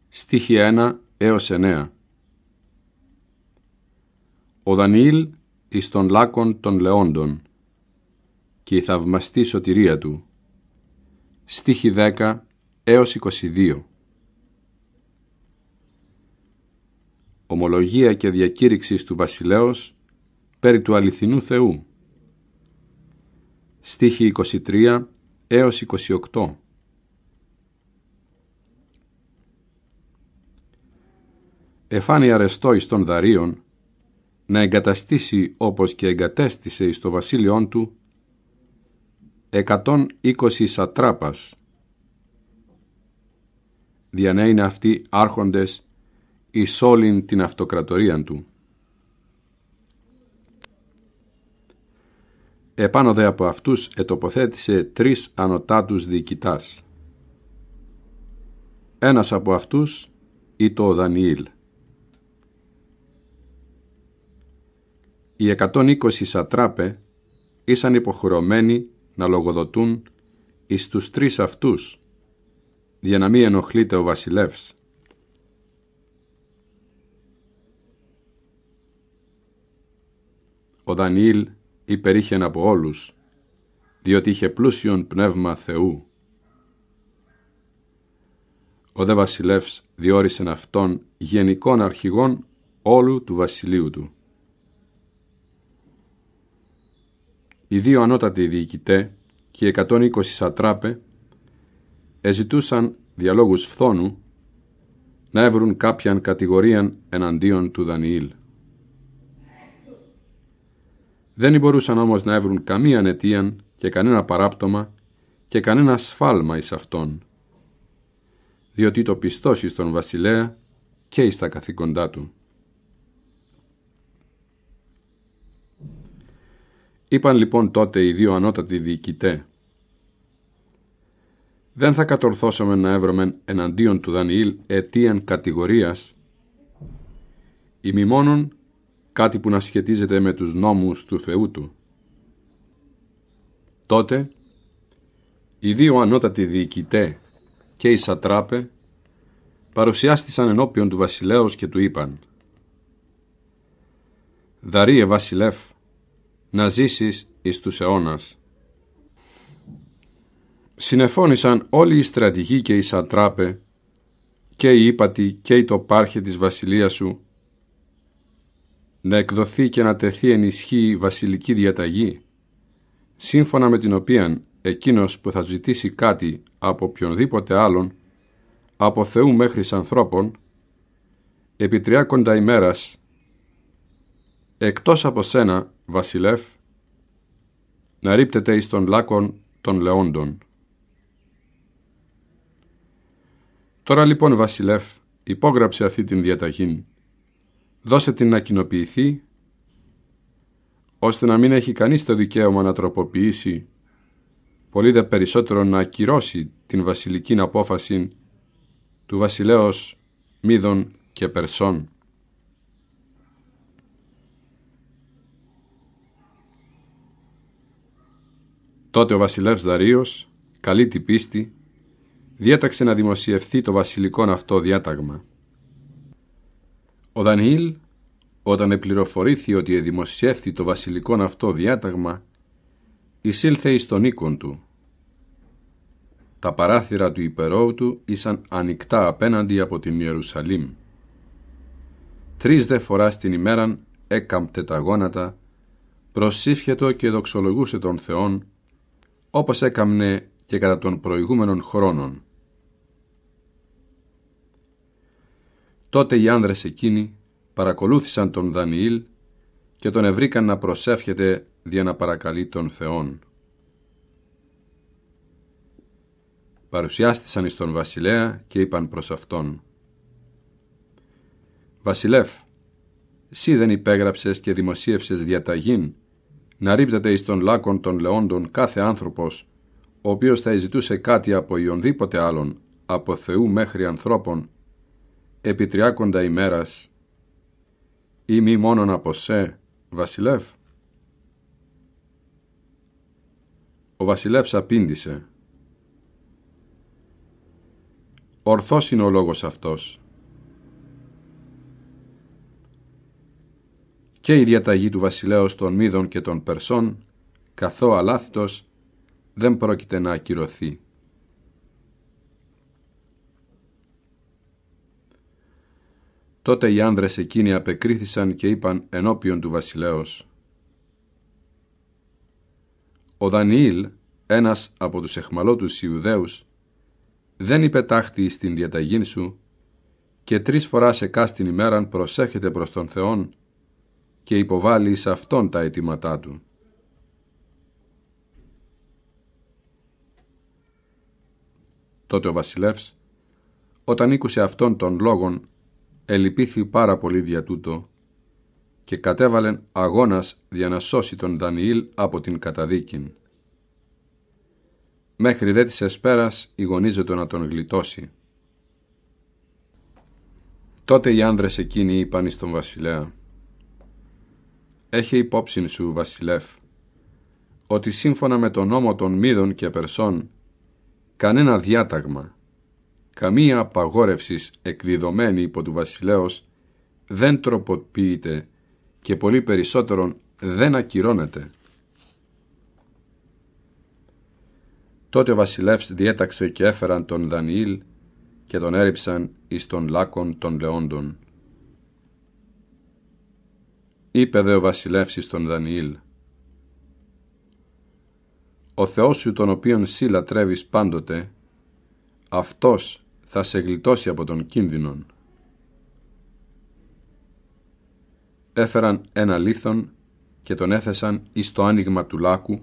Στίχη 1 έως 9 Ο Δανιήλ εις των λάκων των λεόντων και η θαυμαστή σωτηρία του. Στίχη 10 έως 22 Ομολογία και διακήρυξης του βασιλέως περί του αληθινού Θεού. Στίχη 23 έως 28. Εφάνει αρεστό εις των δαρίων να εγκαταστήσει όπως και εγκατέστησε εις το βασίλειόν του 120 σατράπας δια να αυτοί άρχοντες εις όλην την αυτοκρατορίαν του. επάνω δε από αυτούς ετοποθέτησε τρεις ανωτάτους διοικητάς. Ένας από αυτούς ήταν ο Δανιήλ. Οι 120 σατράπε ήσαν υποχρεωμένοι να λογοδοτούν εις τους τρεις αυτούς, για να μην ενοχλείται ο βασιλεύς. Ο Δανιήλ υπερήχεν από όλους, διότι είχε πλούσιον πνεύμα Θεού. Ο δε βασιλεύς διόρισεν αυτόν γενικών αρχηγών όλου του βασιλείου του. Οι δύο ανώτατοι διοικητέ και οι 120 σατράπε εζητούσαν διαλόγους φθόνου να έβρουν κάποιαν κατηγορίαν εναντίον του Δανιήλ. Δεν μπορούσαν όμως να έβρουν καμία αιτία και κανένα παράπτωμα και κανένα σφάλμα εις αυτόν, διότι το πιστώσει στον βασιλέα και εις τα καθήκοντά του. Είπαν λοιπόν τότε οι δύο ανώτατοι διοικητέ «Δεν θα κατορθώσουμε να έβρωμεν εναντίον του Δανιήλ αιτίαν κατηγορίας, ημιμόνων, κάτι που να σχετίζεται με τους νόμους του Θεού του. Τότε οι δύο ανώτατοι διοικητέ και οι σατράπε παρουσιάστησαν ενώπιον του βασιλέως και του είπαν «Δαρίε βασιλεύ, να ζήσεις εις τους αιώνας». Συνεφώνησαν όλοι οι στρατηγοί και οι σατράπε και οι ύπατοι και οι τοπάρχοι της βασιλείας σου να εκδοθεί και να τεθεί ισχύ η βασιλική διαταγή, σύμφωνα με την οποία εκείνος που θα ζητήσει κάτι από οποιονδήποτε άλλον, από Θεού μέχρι ανθρώπων, επί τριάκοντα ημέρας, εκτός από σένα, βασιλεύ, να ρίπτεται εις τον λάκων των λεόντων. Τώρα λοιπόν, βασιλεύ, υπόγραψε αυτή την διαταγήν, δώσε την να κοινοποιηθεί, ώστε να μην έχει κανείς το δικαίωμα να τροποποιήσει, πολύ δε περισσότερο να ακυρώσει την βασιλική απόφαση του βασιλέως Μίδων και Περσών. Τότε ο βασιλεύς Δαρίος, καλή την πίστη, διέταξε να δημοσιευθεί το βασιλικό αυτό διάταγμα. Ο Δανιήλ, όταν επληροφορήθη ότι εδημοσιεύθη το βασιλικό αυτό διάταγμα, εισήλθε εις τον οίκον του. Τα παράθυρα του υπερώου του ήσαν ανοιχτά απέναντι από την Ιερουσαλήμ. Τρεις δε φοράς την ημέραν έκαμπτε τα γόνατα, προσήφιετο και δοξολογούσε τον Θεόν, όπως έκαμνε και κατά των προηγούμενων χρόνων. Τότε οι άνδρες εκείνοι παρακολούθησαν τον Δανιήλ και τον ευρήκαν να προσεύχεται δια να παρακαλεί τον Θεόν. Παρουσιάστησαν εις τον βασιλέα και είπαν προς αυτόν «Βασιλεύ, σύ δεν υπέγραψες και δημοσίευσες διαταγήν να ρίπτεται εις τον λάκων των λεόντων κάθε άνθρωπος ο οποίος θα ζητούσε κάτι από ιονδήποτε άλλον, από Θεού μέχρι ανθρώπων, επί τριάκοντα ημέρας ή μη μόνον από σε βασιλεύ. Ο βασιλεύς απήντησε Ορθός είναι ο λόγος αυτός. Και η διαταγή του βασιλέως των Μίδων και των Περσών, καθώ αλάθητος, δεν πρόκειται να ακυρωθεί. Τότε οι άνδρες εκείνοι απεκρίθησαν και είπαν ενώπιον του βασιλέως. Ο Δανιήλ, ένας από τους εχμαλώτους Ιουδαίους, δεν υπετάχθη στην διαταγήν σου και τρεις φοράς εκάστην ημέραν προσεύχεται προς τον Θεόν και υποβάλλει σε Αυτόν τα αιτήματά του. Τότε ο βασιλεύς, όταν ήκουσε αυτόν τον λόγον, ελυπήθη πάρα πολύ δια τούτο και κατέβαλεν αγώνας για να σώσει τον Δανιήλ από την καταδίκην. Μέχρι δε της εσπέρας ηγονίζεται να τον γλιτώσει. Τότε οι άνδρες εκείνοι είπαν τον βασιλέα «Έχει υπόψη σου, βασιλεύ, ότι σύμφωνα με τον νόμο των Μίδων και Περσών κανένα διάταγμα καμία απαγόρευσης εκδιδομένη υπό του βασιλέως δεν τροποποιείται και πολύ περισσότερον δεν ακυρώνεται. Τότε ο βασιλεύς διέταξε και έφεραν τον Δανιήλ και τον έριψαν εις τον λάκον των λεόντων. Είπε δε ο βασιλεύς εις τον Δανιήλ «Ο Θεός σου τον οποίον συ λατρεύεις πάντοτε, αυτός θα σε γλιτώσει από τον κίνδυνον. Έφεραν ένα λίθον και τον έθεσαν εις το άνοιγμα του λάκου.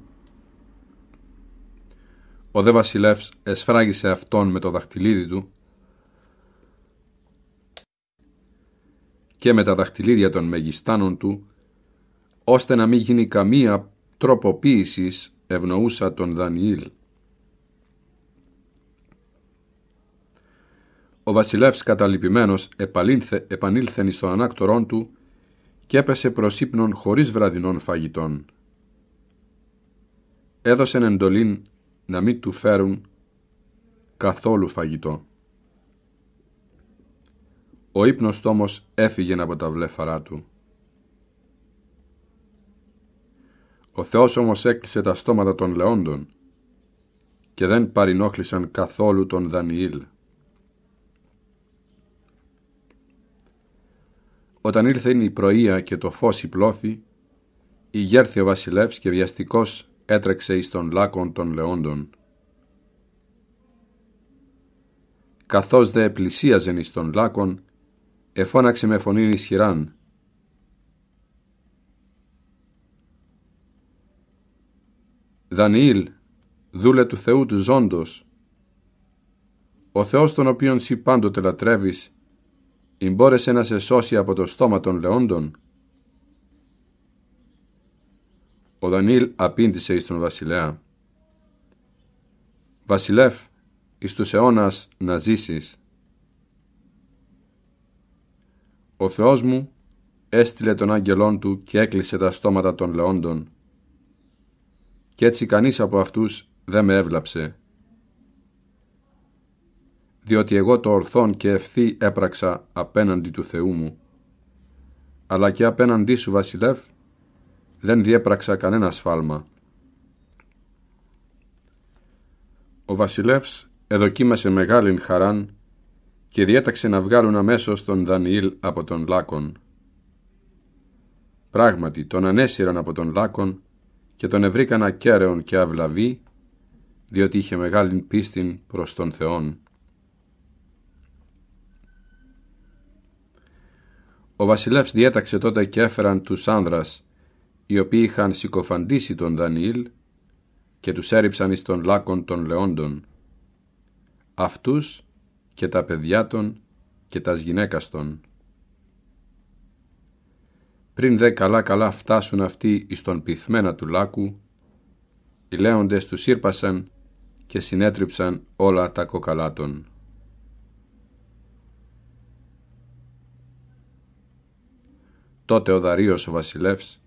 Ο δε βασιλεύς εσφράγισε αυτόν με το δαχτυλίδι του και με τα δαχτυλίδια των μεγιστάνων του, ώστε να μην γίνει καμία τροποποίησης ευνοούσα τον Δανιήλ. Ο βασιλεύς καταλυπημένος επανήλθε, επανήλθεν στον ανάκτορόν του και έπεσε προς ύπνον χωρίς βραδινών φαγητών. Έδωσεν εντολήν να μην του φέρουν καθόλου φαγητό. Ο ύπνος τόμος έφυγε από τα βλέφαρά του. Ο Θεός όμως έκλεισε τα στόματα των λεόντων και δεν παρινόχλησαν καθόλου τον Δανιήλ. Όταν ήλθε η πρωία και το φως υπλώθη, ηγέρθη ο βασιλεύς και βιαστικός έτρεξε εις τον λάκον των λεόντων. Καθώς δε πλησίαζεν εις τον λάκον, εφώναξε με φωνήν ισχυράν. Δανιήλ, δούλε του Θεού τους ζώντος, ο Θεός τον οποίον σύ πάντοτε λατρεύεις, ή μπόρεσε να σε σώσει από το στόμα των λεόντων. Ο Δανίλ απήντησε εις τον βασιλέα. Βασιλεύ, εις τους αιώνας να ζήσεις. Ο Θεός μου έστειλε τον άγγελόν του και έκλεισε τα στόματα των λεόντων. Κι έτσι κανείς από αυτούς δεν με έβλαψε διότι εγώ το ορθόν και ευθύ έπραξα απέναντι του Θεού μου, αλλά και απέναντί σου βασιλεύ δεν διέπραξα κανένα σφάλμα. Ο βασιλεύς εδοκίμασε μεγάλην χαράν και διέταξε να βγάλουν αμέσως τον Δανιήλ από τον Λάκον. Πράγματι τον ανέσυραν από τον Λάκον και τον ευρήκανα κέραιον και αυλαβή, διότι είχε μεγάλην πίστη προς τον Θεόν. Ο βασιλεύς διέταξε τότε και έφεραν τους άνδρας, οι οποίοι είχαν συκοφαντήσει τον Δανιήλ και τους έριψαν εις τον λάκον των λεόντων. Αυτούς και τα παιδιά των και τας γυναίκας των. Πριν δε καλά καλά φτάσουν αυτοί εις τον πυθμένα του λάκου, οι λέοντες τους ήρπασαν και συνέτριψαν όλα τα κοκαλάτων. Τότε ο Δαρίος ο βασιλεύς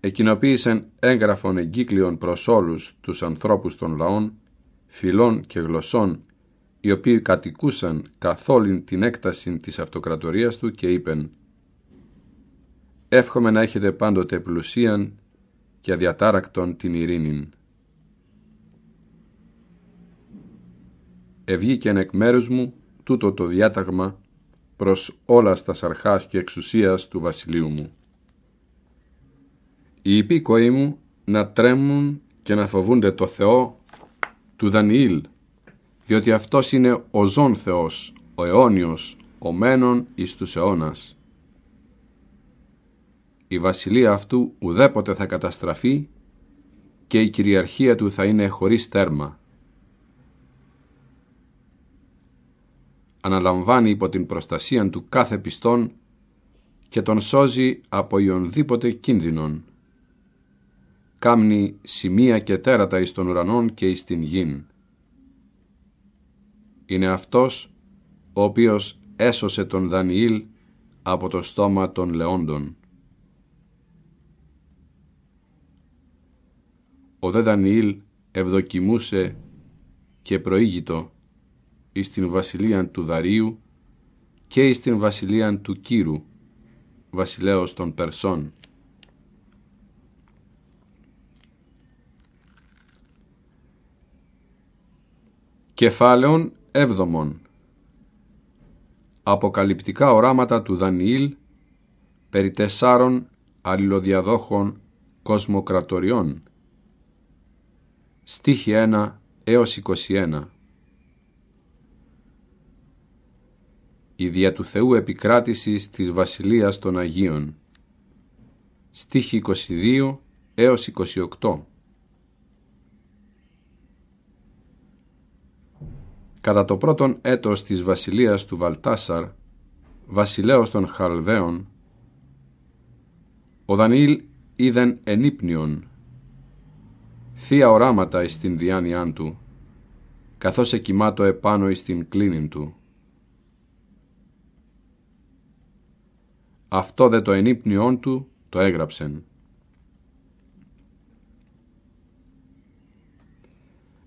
εκοινοποίησεν έγγραφον εγκύκλιον προς όλους τους ανθρώπους των λαών, φιλών και γλωσσών, οι οποίοι κατοικούσαν καθόλην την έκταση της αυτοκρατορίας του και είπεν «Εύχομαι να έχετε πάντοτε πλουσίαν και αδιατάρακτον την ειρήνη». Ευγήκεν εκ μέρους μου τούτο το διάταγμα προς όλα τα αρχάς και εξουσίας του βασιλείου μου. Οι υπήκοοι μου να τρέμουν και να φοβούνται το Θεό του Δανιήλ, διότι αυτός είναι ο ζών Θεός, ο αιώνιος, ο μένων εις τους αιώνας. Η βασιλεία αυτού ουδέποτε θα καταστραφεί και η κυριαρχία του θα είναι χωρίς τέρμα. αναλαμβάνει υπό την προστασία του κάθε πιστόν και τον σώζει από ιονδήποτε κίνδυνον. Κάμνει σημεία και τέρατα εις τον ουρανόν και εις την γην. Είναι αυτός ο οποίος έσωσε τον Δανιήλ από το στόμα των λεόντων. Ο δε Δανιήλ ευδοκιμούσε και προήγητο εις την βασιλείαν του Δαρίου και εις την βασιλείαν του Κύρου, βασιλέως των Περσών. Κεφάλαιον 7 Αποκαλυπτικά οράματα του Δανιήλ περί τεσσάρων αλληλοδιαδόχων κοσμοκρατοριών. Στίχη 1 έως 21 η δια του Θεού επικράτησης της Βασιλείας των Αγίων. Στίχη 22 έως 28 Κατά το πρώτον έτος της βασιλείας του Βαλτάσαρ, βασιλέως των Χαλδαίων, ο Δανιήλ είδεν ενύπνιον, θεία οράματα εις την διάνοιάν του, καθώς εκοιμάτω επάνω εις την κλίνην του αυτό δε το ενύπνιόν του το έγραψεν.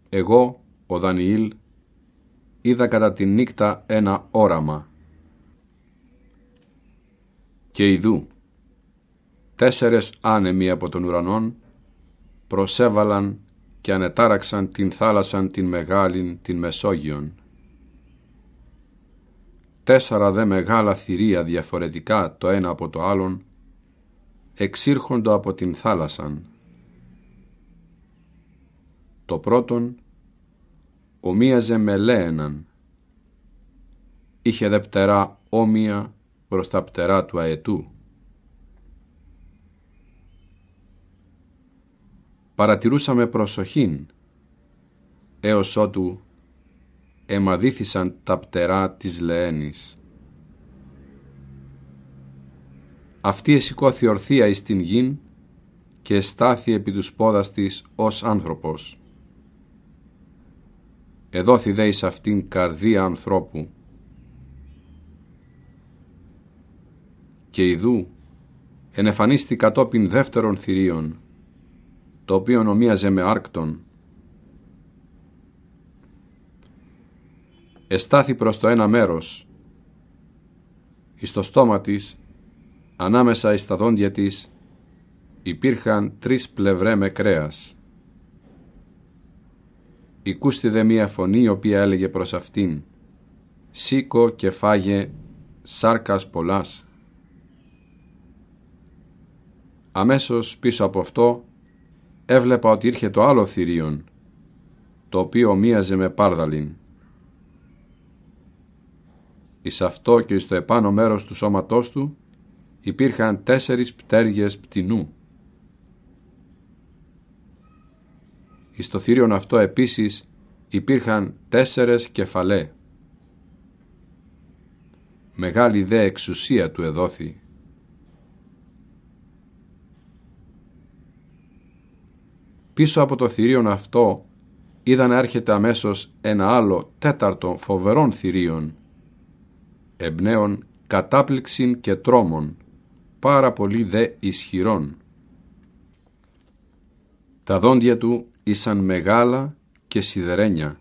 Εγώ, ο Δανιήλ, είδα κατά τη νύχτα ένα όραμα. Και ειδού, τέσσερες άνεμοι από τον ουρανόν προσέβαλαν και ανετάραξαν την θάλασσαν την μεγάλην την Μεσόγειον τέσσερα δε μεγάλα θηρία διαφορετικά το ένα από το άλλον, εξήρχοντο από την θάλασσαν. Το πρώτον ομοίαζε με λέεναν, είχε δε πτερά όμοια προς τα πτερά του αετού. Παρατηρούσαμε προσοχήν, έως ότου εμαδίθησαν τα πτερά της Λεένης. Αυτή εσηκώθη ορθία εις την γην και στάθη επί τους πόδας της ως άνθρωπος. Εδώθη δε αυτήν καρδία ανθρώπου. Και ιδού ενεφανίστη κατόπιν δεύτερων θηρίων, το οποίο ομοίαζε με άρκτον, εστάθη προς το ένα μέρος, εις το στόμα της, ανάμεσα εις τα δόντια της, υπήρχαν τρεις πλευρέ με κρέας. Οικούστη δε μία φωνή η οποία έλεγε προς αυτήν «Σήκω και φάγε σάρκας πολλάς». Αμέσως πίσω από αυτό έβλεπα ότι ήρχε το άλλο θηρίον, το οποίο μίαζε με πάρδαλιν. Εις αυτό και στο επάνω μέρος του σώματός του υπήρχαν τέσσερις πτέρυγες πτηνού. Εις το θηρίον αυτό επίσης υπήρχαν τέσσερες κεφαλέ. Μεγάλη δε εξουσία του εδόθη. Πίσω από το θηρίον αυτό είδα να έρχεται αμέσως ένα άλλο τέταρτο φοβερόν θηρίον εμπνέων κατάπληξην και τρόμων, πάρα πολύ δε ισχυρών. Τα δόντια του ήσαν μεγάλα και σιδερένια.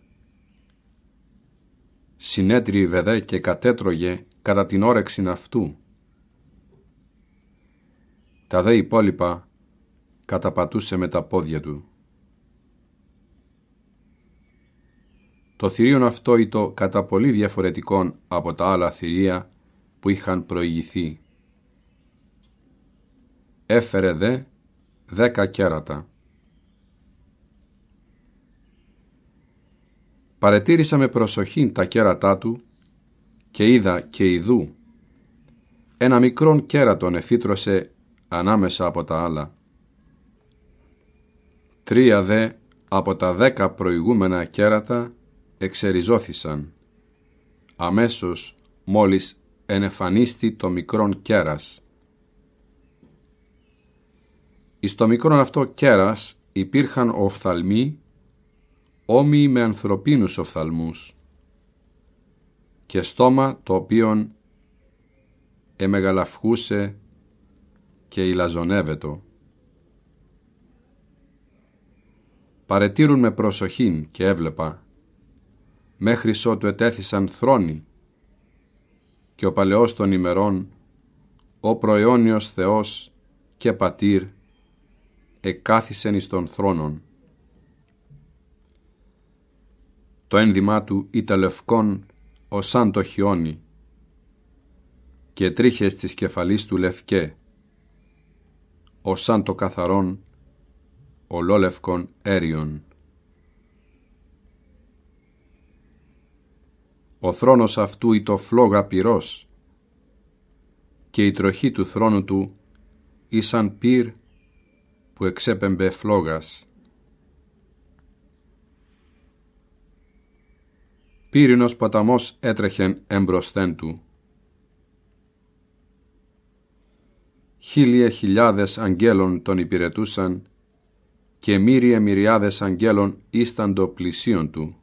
Συνέτριε δε και κατέτρωγε κατά την όρεξη αυτού. Τα δε υπόλοιπα καταπατούσε με τα πόδια του. Το θηρίον αυτό ήταν κατά πολύ διαφορετικό από τα άλλα θηρία που είχαν προηγηθεί. Έφερε δε δέκα κέρατα. Παρετήρησα με προσοχή τα κέρατά του και είδα και ειδού ένα μικρόν κέρατον εφήτρωσε ανάμεσα από τα άλλα. Τρία δε από τα δέκα προηγούμενα κέρατα εξεριζώθησαν. Αμέσως μόλις ενεφανίστη το μικρόν κέρας. Εις το μικρόν αυτό κέρας υπήρχαν οφθαλμοί όμοιοι με ανθρωπίνους οφθαλμούς και στόμα το οποίον εμεγαλαυχούσε και ηλαζονεύετο. Παρετήρουν με προσοχήν και έβλεπα μέχρι ότου ετέθησαν θρόνοι και ο παλαιός των ημερών, ο προαιώνιος Θεός και Πατήρ, εκάθισεν εις των θρόνων. Το ένδυμά του ήταν λευκόν ως σαν το χιόνι και τρίχες της κεφαλής του λευκέ, ο σαν το καθαρόν ολόλευκον έριον. ο θρόνος αυτού η το φλόγα πυρός και η τροχή του θρόνου του ήσαν πυρ που εξέπεμπε φλόγας. Πύρινος ποταμός έτρεχεν εμπροσθέν του. Χίλιε χιλιάδες αγγέλων τον υπηρετούσαν και μύρια μυριάδες αγγέλων ήσταν το πλησίον του.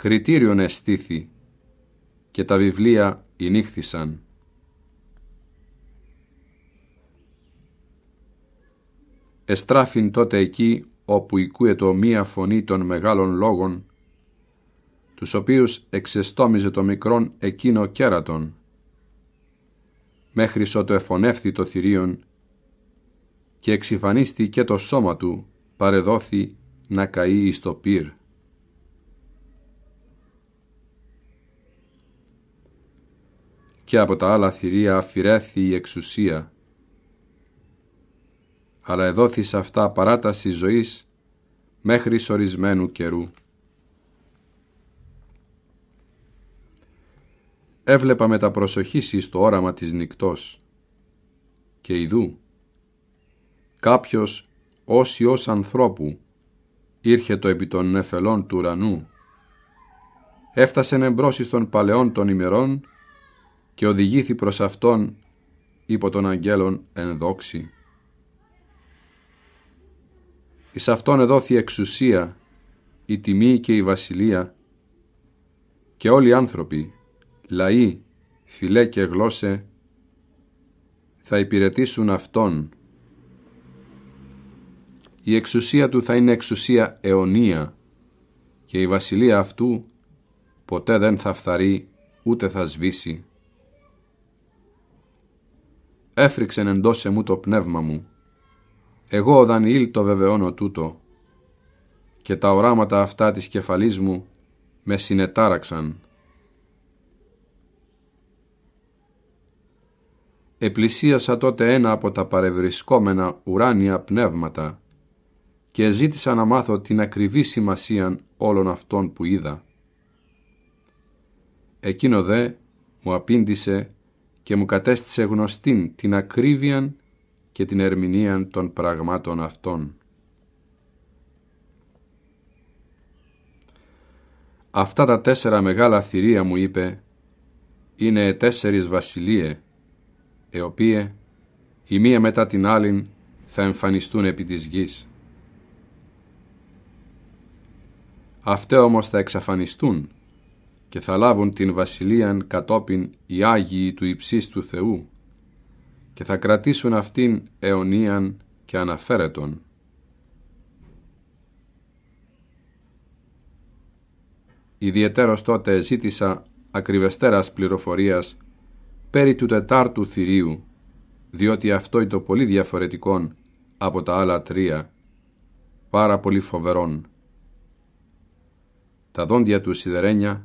κριτήριον εστήθη και τα βιβλία ηνύχθησαν. Εστράφην τότε εκεί όπου το μία φωνή των μεγάλων λόγων, τους οποίους εξεστόμιζε το μικρόν εκείνο κέρατον, μέχρι ότου εφωνεύθη το θηρίον και εξυφανίστηκε και το σώμα του παρεδόθη να καεί εις το πυρ. και από τα άλλα θηρία αφηρέθη η εξουσία. Αλλά εδόθη σε αυτά παράταση ζωής μέχρι ορισμένου καιρού. Έβλεπα με τα προσοχής στο το όραμα της νυκτός και ειδού κάποιος ως ανθρώπου ήρχε το επί των νεφελών του ουρανού έφτασε εμπρός εις των παλαιών των ημερών και οδηγήθη προς Αυτόν υπό τον αγγέλων εν δόξη. Εις Αυτόν εδόθη εξουσία, η τιμή και η βασιλεία και όλοι οι άνθρωποι, λαοί, φιλέ και γλώσσε, θα υπηρετήσουν Αυτόν. Η εξουσία Του θα είναι εξουσία αιωνία και η βασιλεία Αυτού ποτέ δεν θα φθαρεί ούτε θα σβήσει έφρυξεν εντός μου το πνεύμα μου. Εγώ ο Δανιήλ το βεβαιώνω τούτο και τα οράματα αυτά της κεφαλής μου με συνετάραξαν. Επλησίασα τότε ένα από τα παρευρισκόμενα ουράνια πνεύματα και ζήτησα να μάθω την ακριβή σημασία όλων αυτών που είδα. Εκείνο δε μου απήντησε και μου κατέστησε γνωστήν την ακρίβεια και την ερμηνεία των πραγμάτων αυτών. Αυτά τα τέσσερα μεγάλα θηρία μου είπε είναι τέσσερις βασιλείε, οι οποίες η μία μετά την άλλην θα εμφανιστούν επί της γης. Αυτέ όμως θα εξαφανιστούν και θα λάβουν την βασιλείαν κατόπιν οι Άγιοι του υψίστου Θεού και θα κρατήσουν αυτήν αιωνίαν και αναφέρετον. Ιδιαιτέρως τότε ζήτησα ακριβεστέρας πληροφορίας πέρι του τετάρτου θηρίου, διότι αυτό είναι το πολύ διαφορετικόν από τα άλλα τρία, πάρα πολύ φοβερόν. Τα δόντια του σιδερένια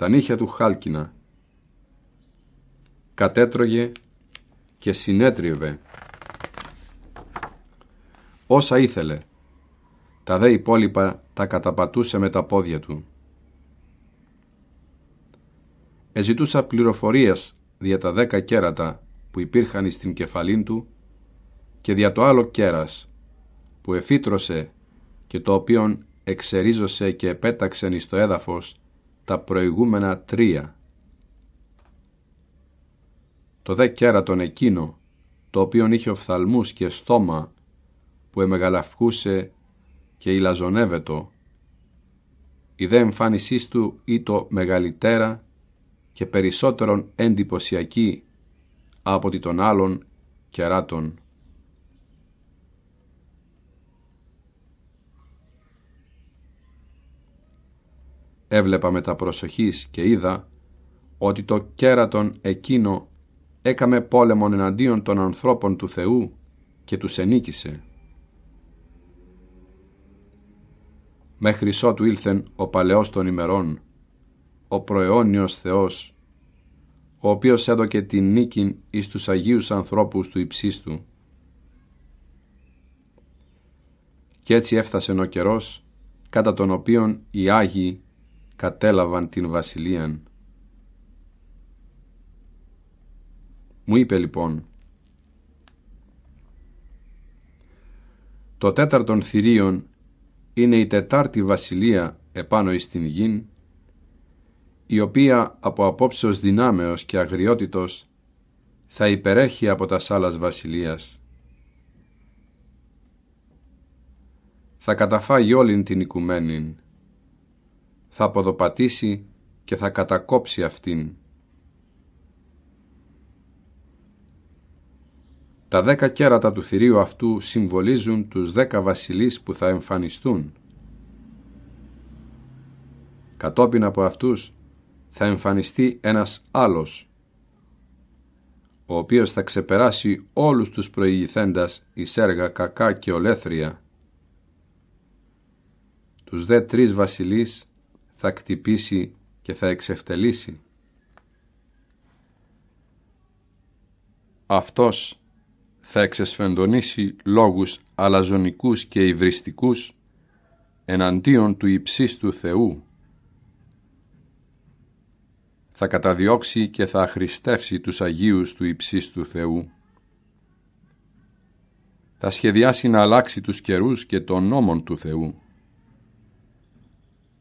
τα νύχια του χάλκινα. Κατέτρωγε και συνέτριβε όσα ήθελε. Τα δε υπόλοιπα τα καταπατούσε με τα πόδια του. Εζητούσα πληροφορίες δια τα δέκα κέρατα που υπήρχαν στην κεφαλήν του και δια το άλλο κέρας που εφήτρωσε και το οποίον εξερίζωσε και επέταξεν εις το έδαφος τα προηγούμενα τρία. Το δε κέρατον εκείνο, το οποίο είχε οφθαλμούς και στόμα, που εμεγαλαυκούσε και ηλαζονεύετο, η δε εμφάνισής του ή μεγαλυτέρα και περισσότερον εντυπωσιακή από τη των άλλων κεράτων. έβλεπα με τα προσοχής και είδα ότι το κέρατον εκείνο έκαμε πόλεμον εναντίον των ανθρώπων του Θεού και τους ενίκησε. Μέχρι ότου ήλθεν ο παλαιός των ημερών, ο προαιώνιος Θεός, ο οποίος έδωκε την νίκη εις τους Αγίους ανθρώπους του υψίστου. Κι έτσι έφτασε ο καιρός, κατά τον οποίον οι Άγιοι κατέλαβαν την βασιλείαν. Μου είπε λοιπόν «Το τέταρτον θηρίον είναι η τετάρτη βασιλεία επάνω εις την γην, η οποία από απόψεως δυνάμεως και αγριότητος θα υπερέχει από τας σάλας βασιλείας. Θα καταφάγει όλην την οικουμένην θα ποδοπατήσει και θα κατακόψει αυτήν. Τα δέκα κέρατα του θηρίου αυτού συμβολίζουν τους δέκα βασιλείς που θα εμφανιστούν. Κατόπιν από αυτούς θα εμφανιστεί ένας άλλος, ο οποίος θα ξεπεράσει όλους τους προηγηθέντας εις έργα κακά και ολέθρια. Τους δε τρεις βασιλείς θα κτυπήσει και θα εξευτελίσει. Αυτός θα εξεσφεντονίσει λόγους αλαζονικούς και υβριστικούς εναντίον του υψίστου Θεού. Θα καταδιώξει και θα αχρηστεύσει τους Αγίους του υψίστου Θεού. Θα σχεδιάσει να αλλάξει τους καιρούς και των νόμων του Θεού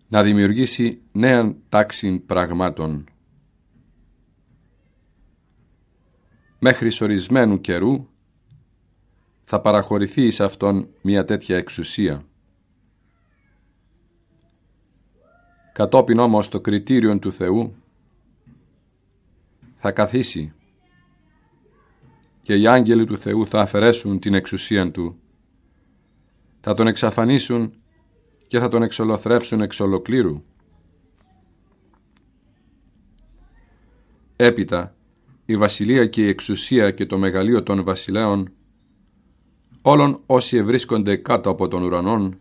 να δημιουργήσει νέαν τάξη πραγμάτων. Μέχρι ορισμένου καιρού θα παραχωρηθεί σε αυτόν μια τέτοια εξουσία. Κατόπιν όμως το κριτήριον του Θεού θα καθίσει και οι άγγελοι του Θεού θα αφαιρέσουν την εξουσία του, θα τον εξαφανίσουν και θα τον εξολοθρεύσουν εξ ολοκλήρου. Έπειτα, η βασιλεία και η εξουσία και το μεγαλείο των βασιλέων, όλων όσοι ευρίσκονται κάτω από τον ουρανόν,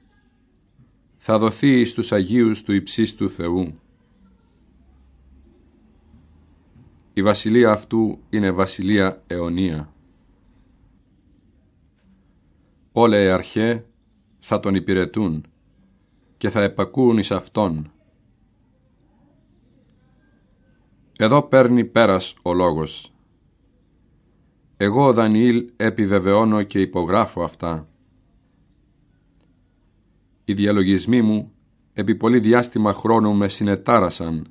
θα δοθεί στους Αγίους του Υψίστου Θεού. Η βασιλεία αυτού είναι βασιλεία αιωνία. Όλε οι αρχές θα τον υπηρετούν και θα επακούν εις Αυτόν. Εδώ παίρνει πέρας ο λόγος. Εγώ, ο Δανιήλ, επιβεβαιώνω και υπογράφω αυτά. Οι διαλογισμοί μου επί πολύ διάστημα χρόνου με συνετάρασαν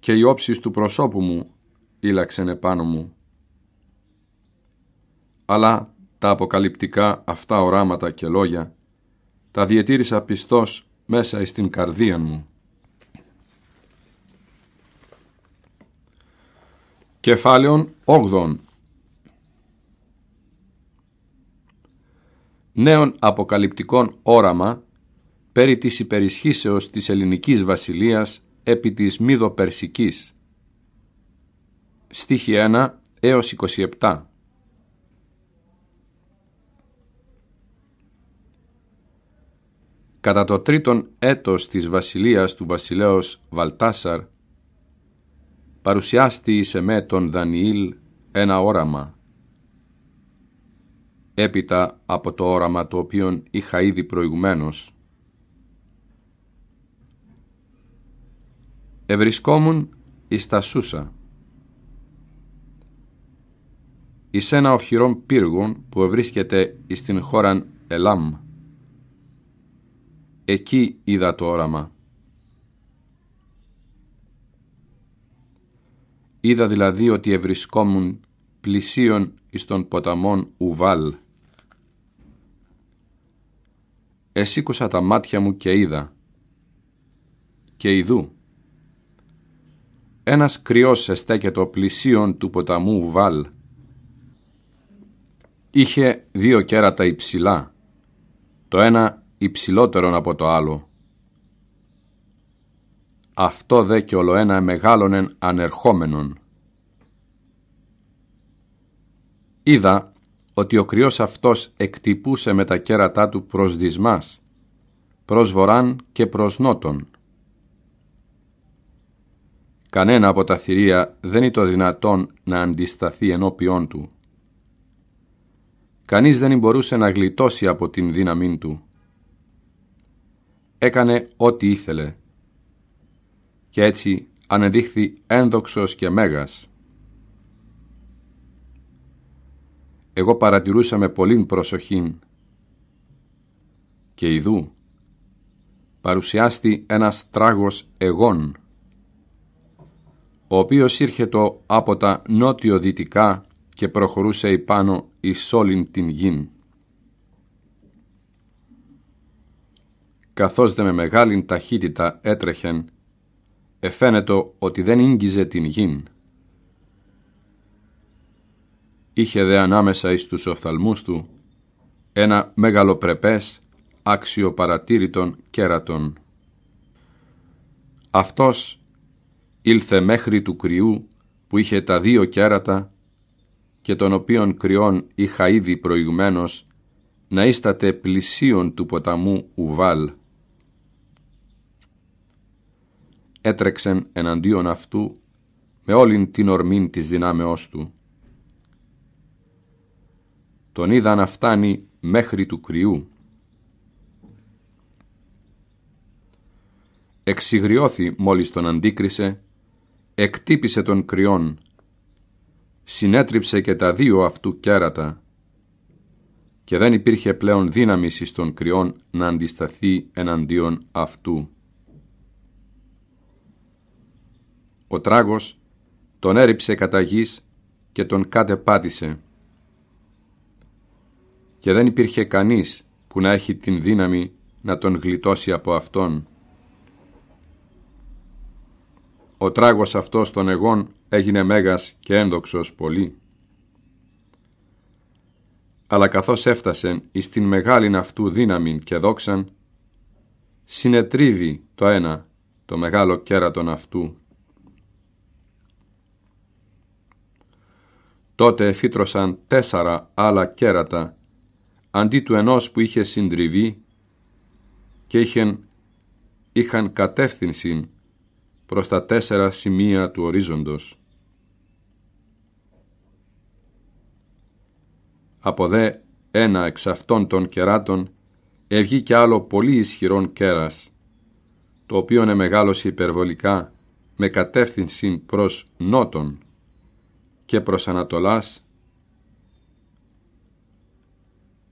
και οι όψεις του προσώπου μου ήλαξαν επάνω μου. Αλλά τα αποκαλυπτικά αυτά οράματα και λόγια τα διατήρησα πιστός μέσα εις την καρδία μου. Κεφάλαιον 8 Νέων αποκαλυπτικών όραμα περί της υπερισχύσεως της ελληνικής βασιλείας επί της Μίδο-Περσικής. Στίχη 1 έως 27 κατά το τρίτον έτος της βασιλείας του βασιλέως Βαλτάσαρ, παρουσιάστη σε τον Δανιήλ ένα όραμα. Έπειτα από το όραμα το οποίον είχα ήδη προηγουμένως. Ευρισκόμουν εις τα Σούσα, εις ένα οχυρόν πύργο που ευρίσκεται στην την χώραν Ελάμ, Εκεί είδα το όραμα. Είδα δηλαδή ότι ευρισκόμουν πλησίον εις τον ποταμών Ουβάλ. Εσήκωσα τα μάτια μου και είδα. Και ειδού. Ένας κρυός εστέκετο πλησίον του ποταμού Ουβάλ. Είχε δύο κέρατα υψηλά. Το ένα υψηλότερον από το άλλο. Αυτό δε και ολοένα μεγάλωνεν ανερχόμενον. Είδα ότι ο κρυός αυτός εκτυπούσε με τα κέρατά του προς δυσμάς, προς βοράν και προς νότον. Κανένα από τα θηρία δεν είναι το δυνατόν να αντισταθεί ενώπιόν του. Κανείς δεν μπορούσε να γλιτώσει από την δύναμή του έκανε ό,τι ήθελε και έτσι ανεδείχθη ένδοξος και μέγας. Εγώ παρατηρούσα με πολλήν προσοχήν και ειδού παρουσιάστη ένας τράγος εγών, ο οποίος ήρχετο από τα νότιο-δυτικά και προχωρούσε υπάνω εις όλην την γην. καθώς δε με μεγάλην ταχύτητα έτρεχεν, εφαίνετο ότι δεν ίγγιζε την γην. Είχε δε ανάμεσα εις τους οφθαλμούς του ένα μεγαλοπρεπές παρατήρητον κέρατον. Αυτός ήλθε μέχρι του κρυού που είχε τα δύο κέρατα και των οποίων κρυών είχα ήδη προηγουμένως να ίσταται πλησίον του ποταμού Ουβάλ. έτρεξεν εναντίον αυτού με όλην την ορμήν της δυνάμεώς του. Τον είδα να φτάνει μέχρι του κρυού. Εξηγριώθη μόλις τον αντίκρισε, εκτύπησε τον κρυόν, συνέτριψε και τα δύο αυτού κέρατα και δεν υπήρχε πλέον δύναμη στον κρυόν να αντισταθεί εναντίον αυτού. Ο τράγος τον έριψε κατά γης και τον κατεπάτησε. Και δεν υπήρχε κανείς που να έχει την δύναμη να τον γλιτώσει από αυτόν. Ο τράγος αυτός των εγών έγινε μέγας και ένδοξος πολύ. Αλλά καθώς έφτασεν εις την μεγάλην αυτού δύναμη και δόξαν, συνετρίβει το ένα το μεγάλο κέρατον αυτού Τότε εφήτρωσαν τέσσερα άλλα κέρατα, αντί του ενός που είχε συντριβεί και είχαν, είχαν κατεύθυνση προς τα τέσσερα σημεία του ορίζοντος. Από δε ένα εξ αυτών των κεράτων ευγεί και άλλο πολύ ισχυρόν κέρας, το οποίο μεγάλωσε υπερβολικά με κατεύθυνση προς νότον και προς Ανατολάς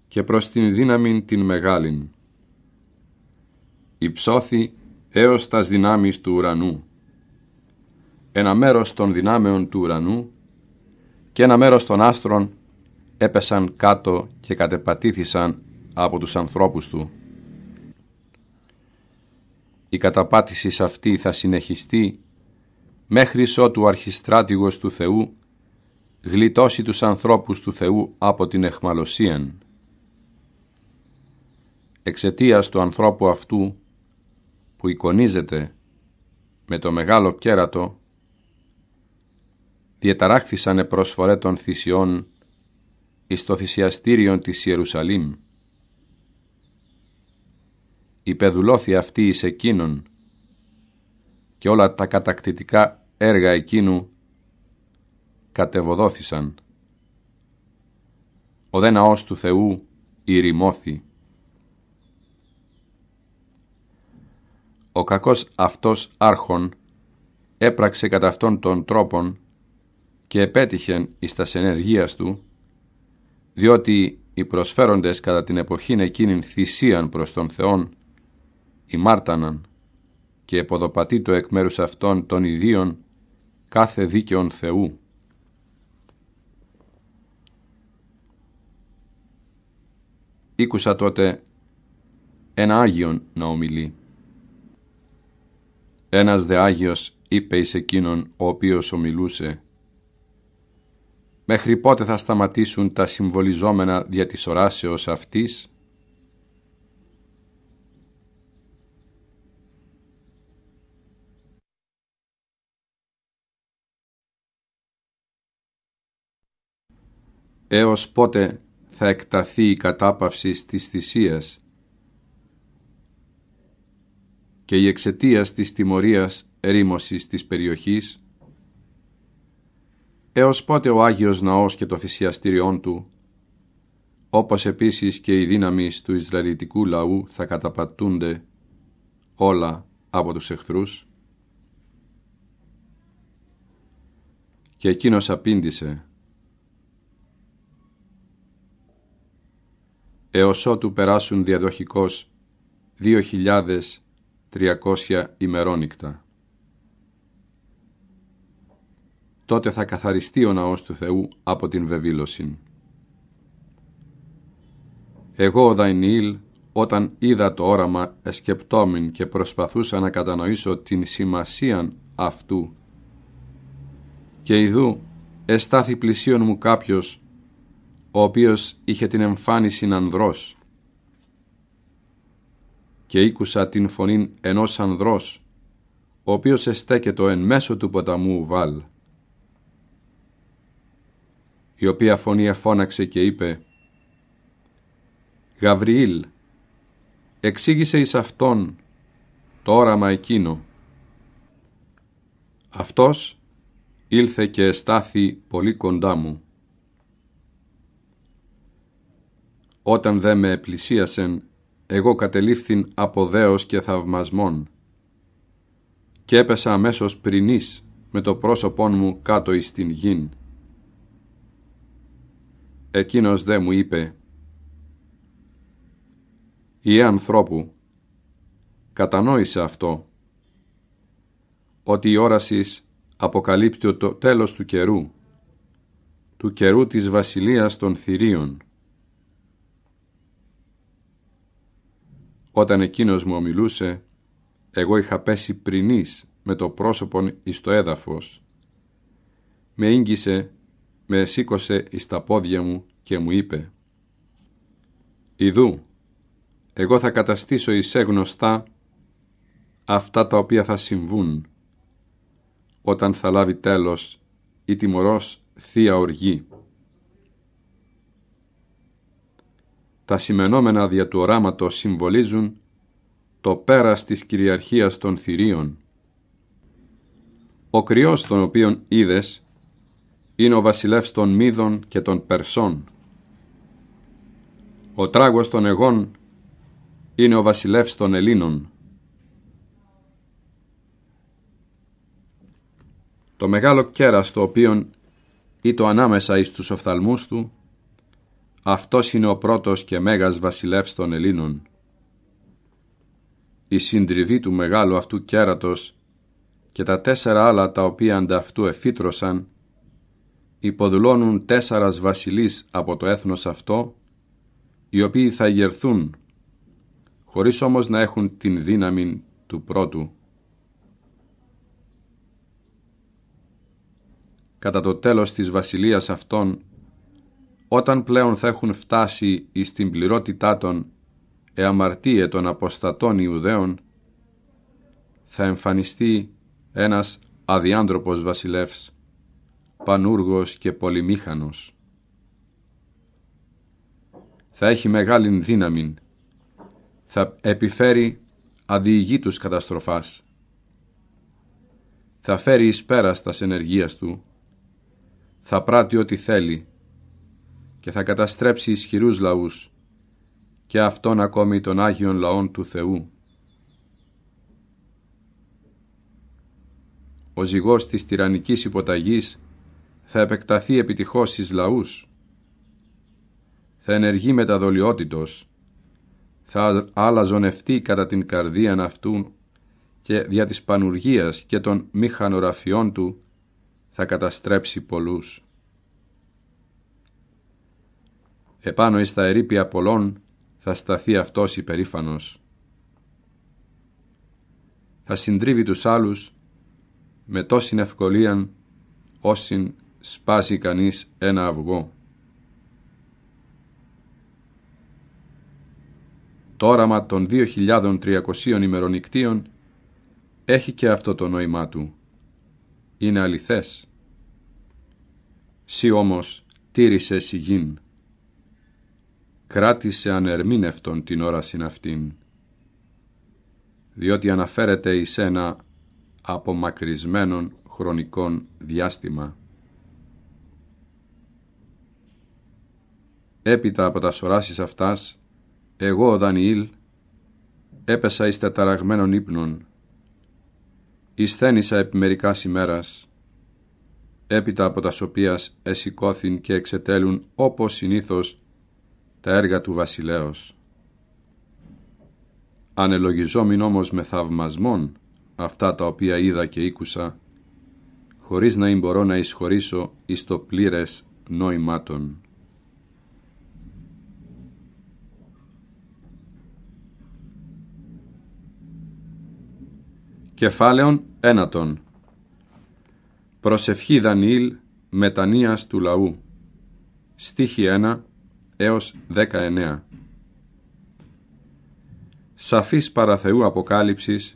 και προς την δύναμη την μεγάλην. Υψώθη έως τας δυνάμεις του ουρανού. Ένα μέρος των δυνάμεων του ουρανού και ένα μέρος των άστρων έπεσαν κάτω και κατεπατήθησαν από τους ανθρώπους του. Η καταπάτηση σε αυτή θα συνεχιστεί μέχρι ότου ο αρχιστράτηγος του Θεού γλιτώσει τους ανθρώπους του Θεού από την εχμαλωσίαν. Εξαιτίας του ανθρώπου αυτού που εικονίζεται με το μεγάλο κέρατο, διεταράχθησαν προσφορέ των θυσιών εις το θυσιαστήριον της Ιερουσαλήμ. Υπεδουλώθη αυτή εις εκείνον και όλα τα κατακτητικά έργα εκείνου κατεβοδόθησαν. Ο δε ναός του Θεού ηρημώθη. Ο κακός αυτός άρχον έπραξε κατά αυτόν τον τρόπων και επέτυχε εις τας του, διότι οι προσφέροντες κατά την εποχήν εκείνην θυσίαν προς τον Θεόν, μάρταναν, και εποδοπατεί το εκ μέρους αυτών των ιδίων κάθε δίκαιον Θεού. Ήκουσα τότε ένα Άγιον να ομιλεί. Ένας δε Άγιος είπε εις εκείνον ο οποίος ομιλούσε «Μέχρι πότε θα σταματήσουν τα συμβολιζόμενα δια της οράσεως αυτής» έως πότε θα εκταθεί η κατάπαυση της θυσίας και η εξαιτία της τιμωρίας ρήμωσης της περιοχής, έως πότε ο Άγιος Ναός και το θυσιαστήριόν του, όπως επίσης και οι δύναμη του Ισραηλιτικού λαού θα καταπατούνται όλα από τους εχθρούς. Και εκείνος απήντησε έως ότου περάσουν διαδοχικώς 2.300 ημερόνικτα. Τότε θα καθαριστεί ο ναός του Θεού από την βεβήλωση. Εγώ, ο Δανιήλ όταν είδα το όραμα εσκεπτόμην και προσπαθούσα να κατανοήσω την σημασία αυτού και ειδού εστάθη πλησίον μου κάποιος ο οποίος είχε την εμφάνιση ανδρός. Και ήκουσα την φωνή ενός ανδρός, ο οποίος εστέκετο εν μέσω του ποταμού Βάλ. Η οποία φωνή εφώναξε και είπε «Γαβριήλ, εξήγησε εις αυτόν το όραμα εκείνο». Αυτός ήλθε και εστάθη πολύ κοντά μου. Όταν δε με επλησίασεν, εγώ κατελήφθην από δέος και θαυμασμών. Και έπεσα αμέσως πρινής με το πρόσωπόν μου κάτω εις την γην. Εκείνος δε μου είπε η ανθρώπου, κατανόησε αυτό, ότι η όρασης αποκαλύπτει το τέλος του καιρού, του καιρού της βασιλείας των θηρίων. Όταν εκείνος μου ομιλούσε, εγώ είχα πέσει πρινής με το πρόσωπον εις το έδαφος. Με ίγγισε, με σήκωσε εις πόδια μου και μου είπε «Ιδού, εγώ θα καταστήσω εις έγνωστα αυτά τα οποία θα συμβούν όταν θα λάβει τέλος η τιμωρός θεία οργή. τα σημενόμενα δια του οράματος συμβολίζουν το πέρας της κυριαρχίας των θηρίων. Ο κρυός τον οποίον είδες είναι ο βασιλεύς των Μίδων και των Περσών. Ο τράγος των εγών είναι ο βασιλεύς των Ελλήνων. Το μεγάλο κέρας το οποίον ήτο ανάμεσα εις τους οφθαλμούς του αυτός είναι ο πρώτος και μέγας βασιλεύς των Ελλήνων. Η συντριβή του μεγάλου αυτού κέρατος και τα τέσσερα άλλα τα οποία ανταυτού εφήτρωσαν υποδουλώνουν τέσσερας βασιλείς από το έθνος αυτό οι οποίοι θα γερθούν χωρίς όμως να έχουν την δύναμη του πρώτου. Κατά το τέλος της βασιλείας αυτών όταν πλέον θα έχουν φτάσει εις την πληρότητά των εαμαρτίε των αποστατών Ιουδαίων, θα εμφανιστεί ένας αδιάντροπος βασιλεύς, πανούργος και πολυμήχανος. Θα έχει μεγάλη δύναμη, θα επιφέρει αδιηγήτους καταστροφάς, θα φέρει εις πέρα στας ενεργείας του, θα πράττει ό,τι θέλει, και θα καταστρέψει ισχυρούς λαούς και αυτόν ακόμη των Άγιων Λαών του Θεού. Ο ζυγός της τυραννικής υποταγής θα επεκταθεί επιτυχώς στις λαούς, θα ενεργεί με τα θα άλλαζονευτεί κατά την καρδίαν αυτού και δια της πανουργίας και των μηχανοραφιών του θα καταστρέψει πολλούς. επάνω εις τα ερήπια πολλών θα σταθεί αυτός υπερήφανος. Θα συντρίβει τους άλλους με τόση ευκολία όσην σπάσει κανείς ένα αυγό. Το όραμα των 2.300 ημερονικτίων έχει και αυτό το νόημά του. Είναι αληθές. Συ όμως τήρησες η γην κράτησε ανερμήνευτον την όρασιν αυτήν, διότι αναφέρεται εις ένα απομακρυσμένον χρονικόν διάστημα. Έπειτα από τα σωράσεις αυτάς, εγώ ο Δανιήλ έπεσα εις τεταραγμένων ύπνων, θένησα επί μερικάς ημέρας, έπειτα από τα οποίας εσηκώθην και εξετέλουν όπως συνήθως τα έργα του βασιλέως. Ανελογιζόμην όμως με θαυμασμόν αυτά τα οποία είδα και ήκουσα, χωρίς να μπορώ να εισχωρήσω εις το πλήρες νόημάτων. Κεφάλαιον ένατον Προσευχή Δανιήλ μετανοίας του λαού Στίχη 1 έως 19. Σαφής παραθεού αποκάλυψης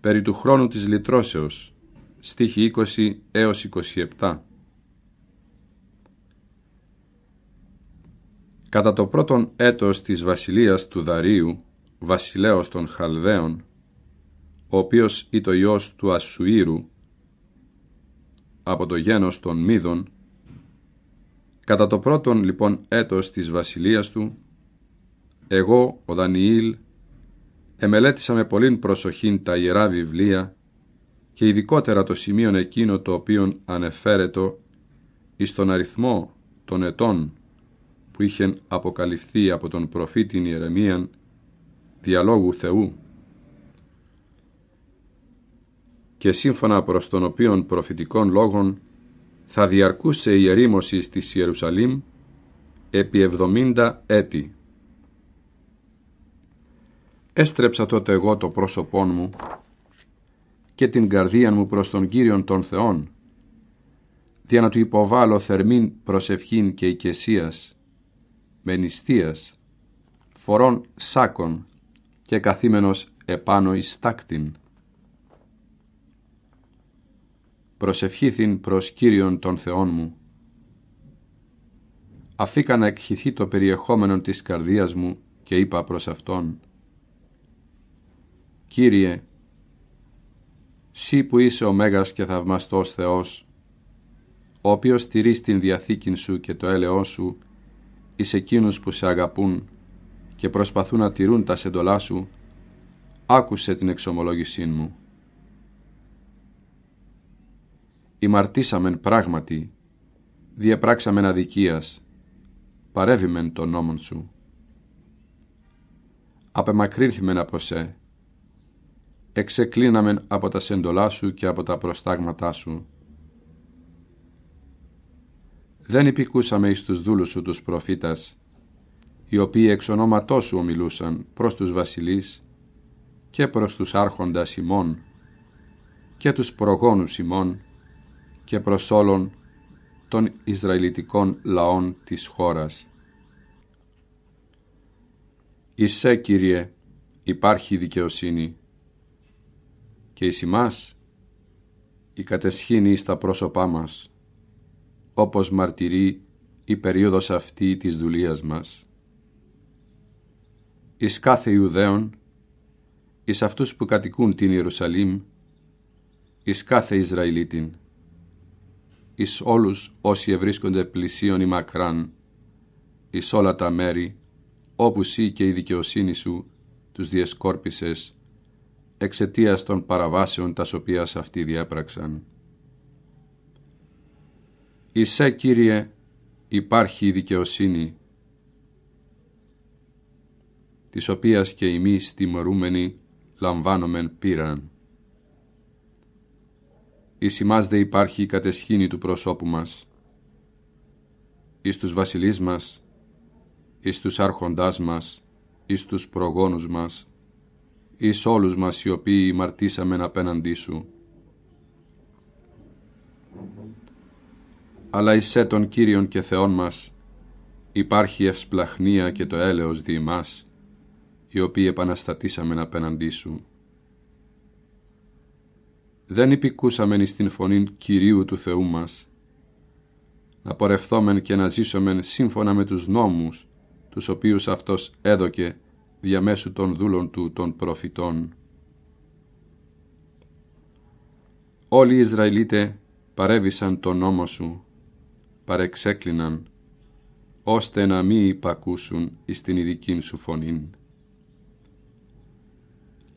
περί του χρόνου της λυτρώσεως, στίχη 20 έως 27. Κατά το πρώτον έτος της βασιλείας του Δαρίου, βασιλέως των Χαλδαίων, ο οποίος ήταν το του Ασουήρου, από το γένος των Μίδων, Κατά το πρώτον λοιπόν έτος της βασιλείας του, εγώ, ο Δανιήλ, εμελέτησα με πολλήν προσοχή τα Ιερά Βιβλία και ειδικότερα το σημείο εκείνο το οποίο ανεφέρετο εις τον αριθμό των ετών που είχε αποκαλυφθεί από τον προφήτην Ιερεμίαν διαλόγου Θεού και σύμφωνα προς τον οποίον προφητικών λόγων θα διαρκούσε η ερήμωση της Ιερουσαλήμ επί 70 έτη. Έστρεψα τότε εγώ το πρόσωπό μου και την καρδία μου προς τον Κύριον των Θεών, για να του υποβάλω θερμήν προσευχήν και οικεσίας, νηστείας, φορών σάκων και καθήμενος επάνω εις τάκτην. προσευχήθην προς Κύριον των Θεών μου. Αφήκα να εκχυθεί το περιεχόμενο της καρδίας μου και είπα προς Αυτόν «Κύριε, Συ που είσαι ο Μέγας και Θαυμαστός Θεός, ο οποίος τηρείς την διαθήκην σου και το έλεό σου εις εκείνους που σε αγαπούν και προσπαθούν να τηρούν τα σεντολά σου, άκουσε την εξομολόγησή μου. ημαρτήσαμεν πράγματι, διαπράξαμεν αδικίας, παρέβημεν τον νόμον σου. Απεμακρύνθημεν από σε, εξεκλίναμεν από τα σέντολά σου και από τα προστάγματά σου. Δεν υπηκούσαμε εις τους δούλους σου τους προφήτας, οι οποίοι εξ ονόματός σου ομιλούσαν προς τους βασιλείς και προς τους άρχοντας ημών και τους προγόνους ημών και προς όλων των Ισραηλιτικών λαών της χώρας. Ισέ, Κύριε, υπάρχει δικαιοσύνη και εις ημάς η κατεσχύνη στα πρόσωπά μας, όπως μαρτυρεί η περίοδος αυτή της δουλείας μας. Εις κάθε Ιουδαίων, εις αυτούς που κατοικούν την Ιερουσαλήμ, εις κάθε Ισραηλίτην, εις όλους όσοι ευρίσκονται πλησίον ή μακράν, εις όλα τα μέρη, όπου σύ και η δικαιοσύνη σου τους διεσκόρπισες, εξαιτίας των παραβάσεων τας οποίας αυτοί διέπραξαν. Ισέ, Κύριε, υπάρχει η δικαιοσύνη, της οποίας και εμείς τιμωρούμενοι λαμβάνομεν πήραν εις ημάς δε υπάρχει η κατεσχήνη του προσώπου μας. Εις τους βασιλείς μας, εις τους άρχοντάς μας, εις τους προγόνους μας, εις όλους μας οι οποίοι μαρτύσαμεν απέναντί Σου. Αλλά Σε των Κύριων και Θεών μας υπάρχει ευσπλαχνία και το έλεος δι' εμάς, οι οποίοι επαναστατήσαμεν απέναντί Σου δεν υπηκούσαμεν εις την φωνήν Κυρίου του Θεού μας, να πορευθόμεν και να ζήσομεν σύμφωνα με τους νόμους, τους οποίους Αυτός έδωκε διαμέσου των δούλων Του των προφητών. Όλοι οι Ισραηλίτε παρέβησαν τον νόμο Σου, παρεξέκλειναν, ώστε να μη υπακούσουν εις την ειδική Σου φωνήν.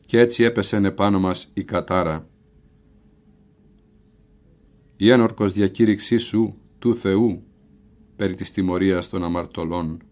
Κι έτσι έπεσεν επάνω μας η κατάρα, η ένορκος διακήρυξή σου του Θεού περί της τιμωρίας των αμαρτωλών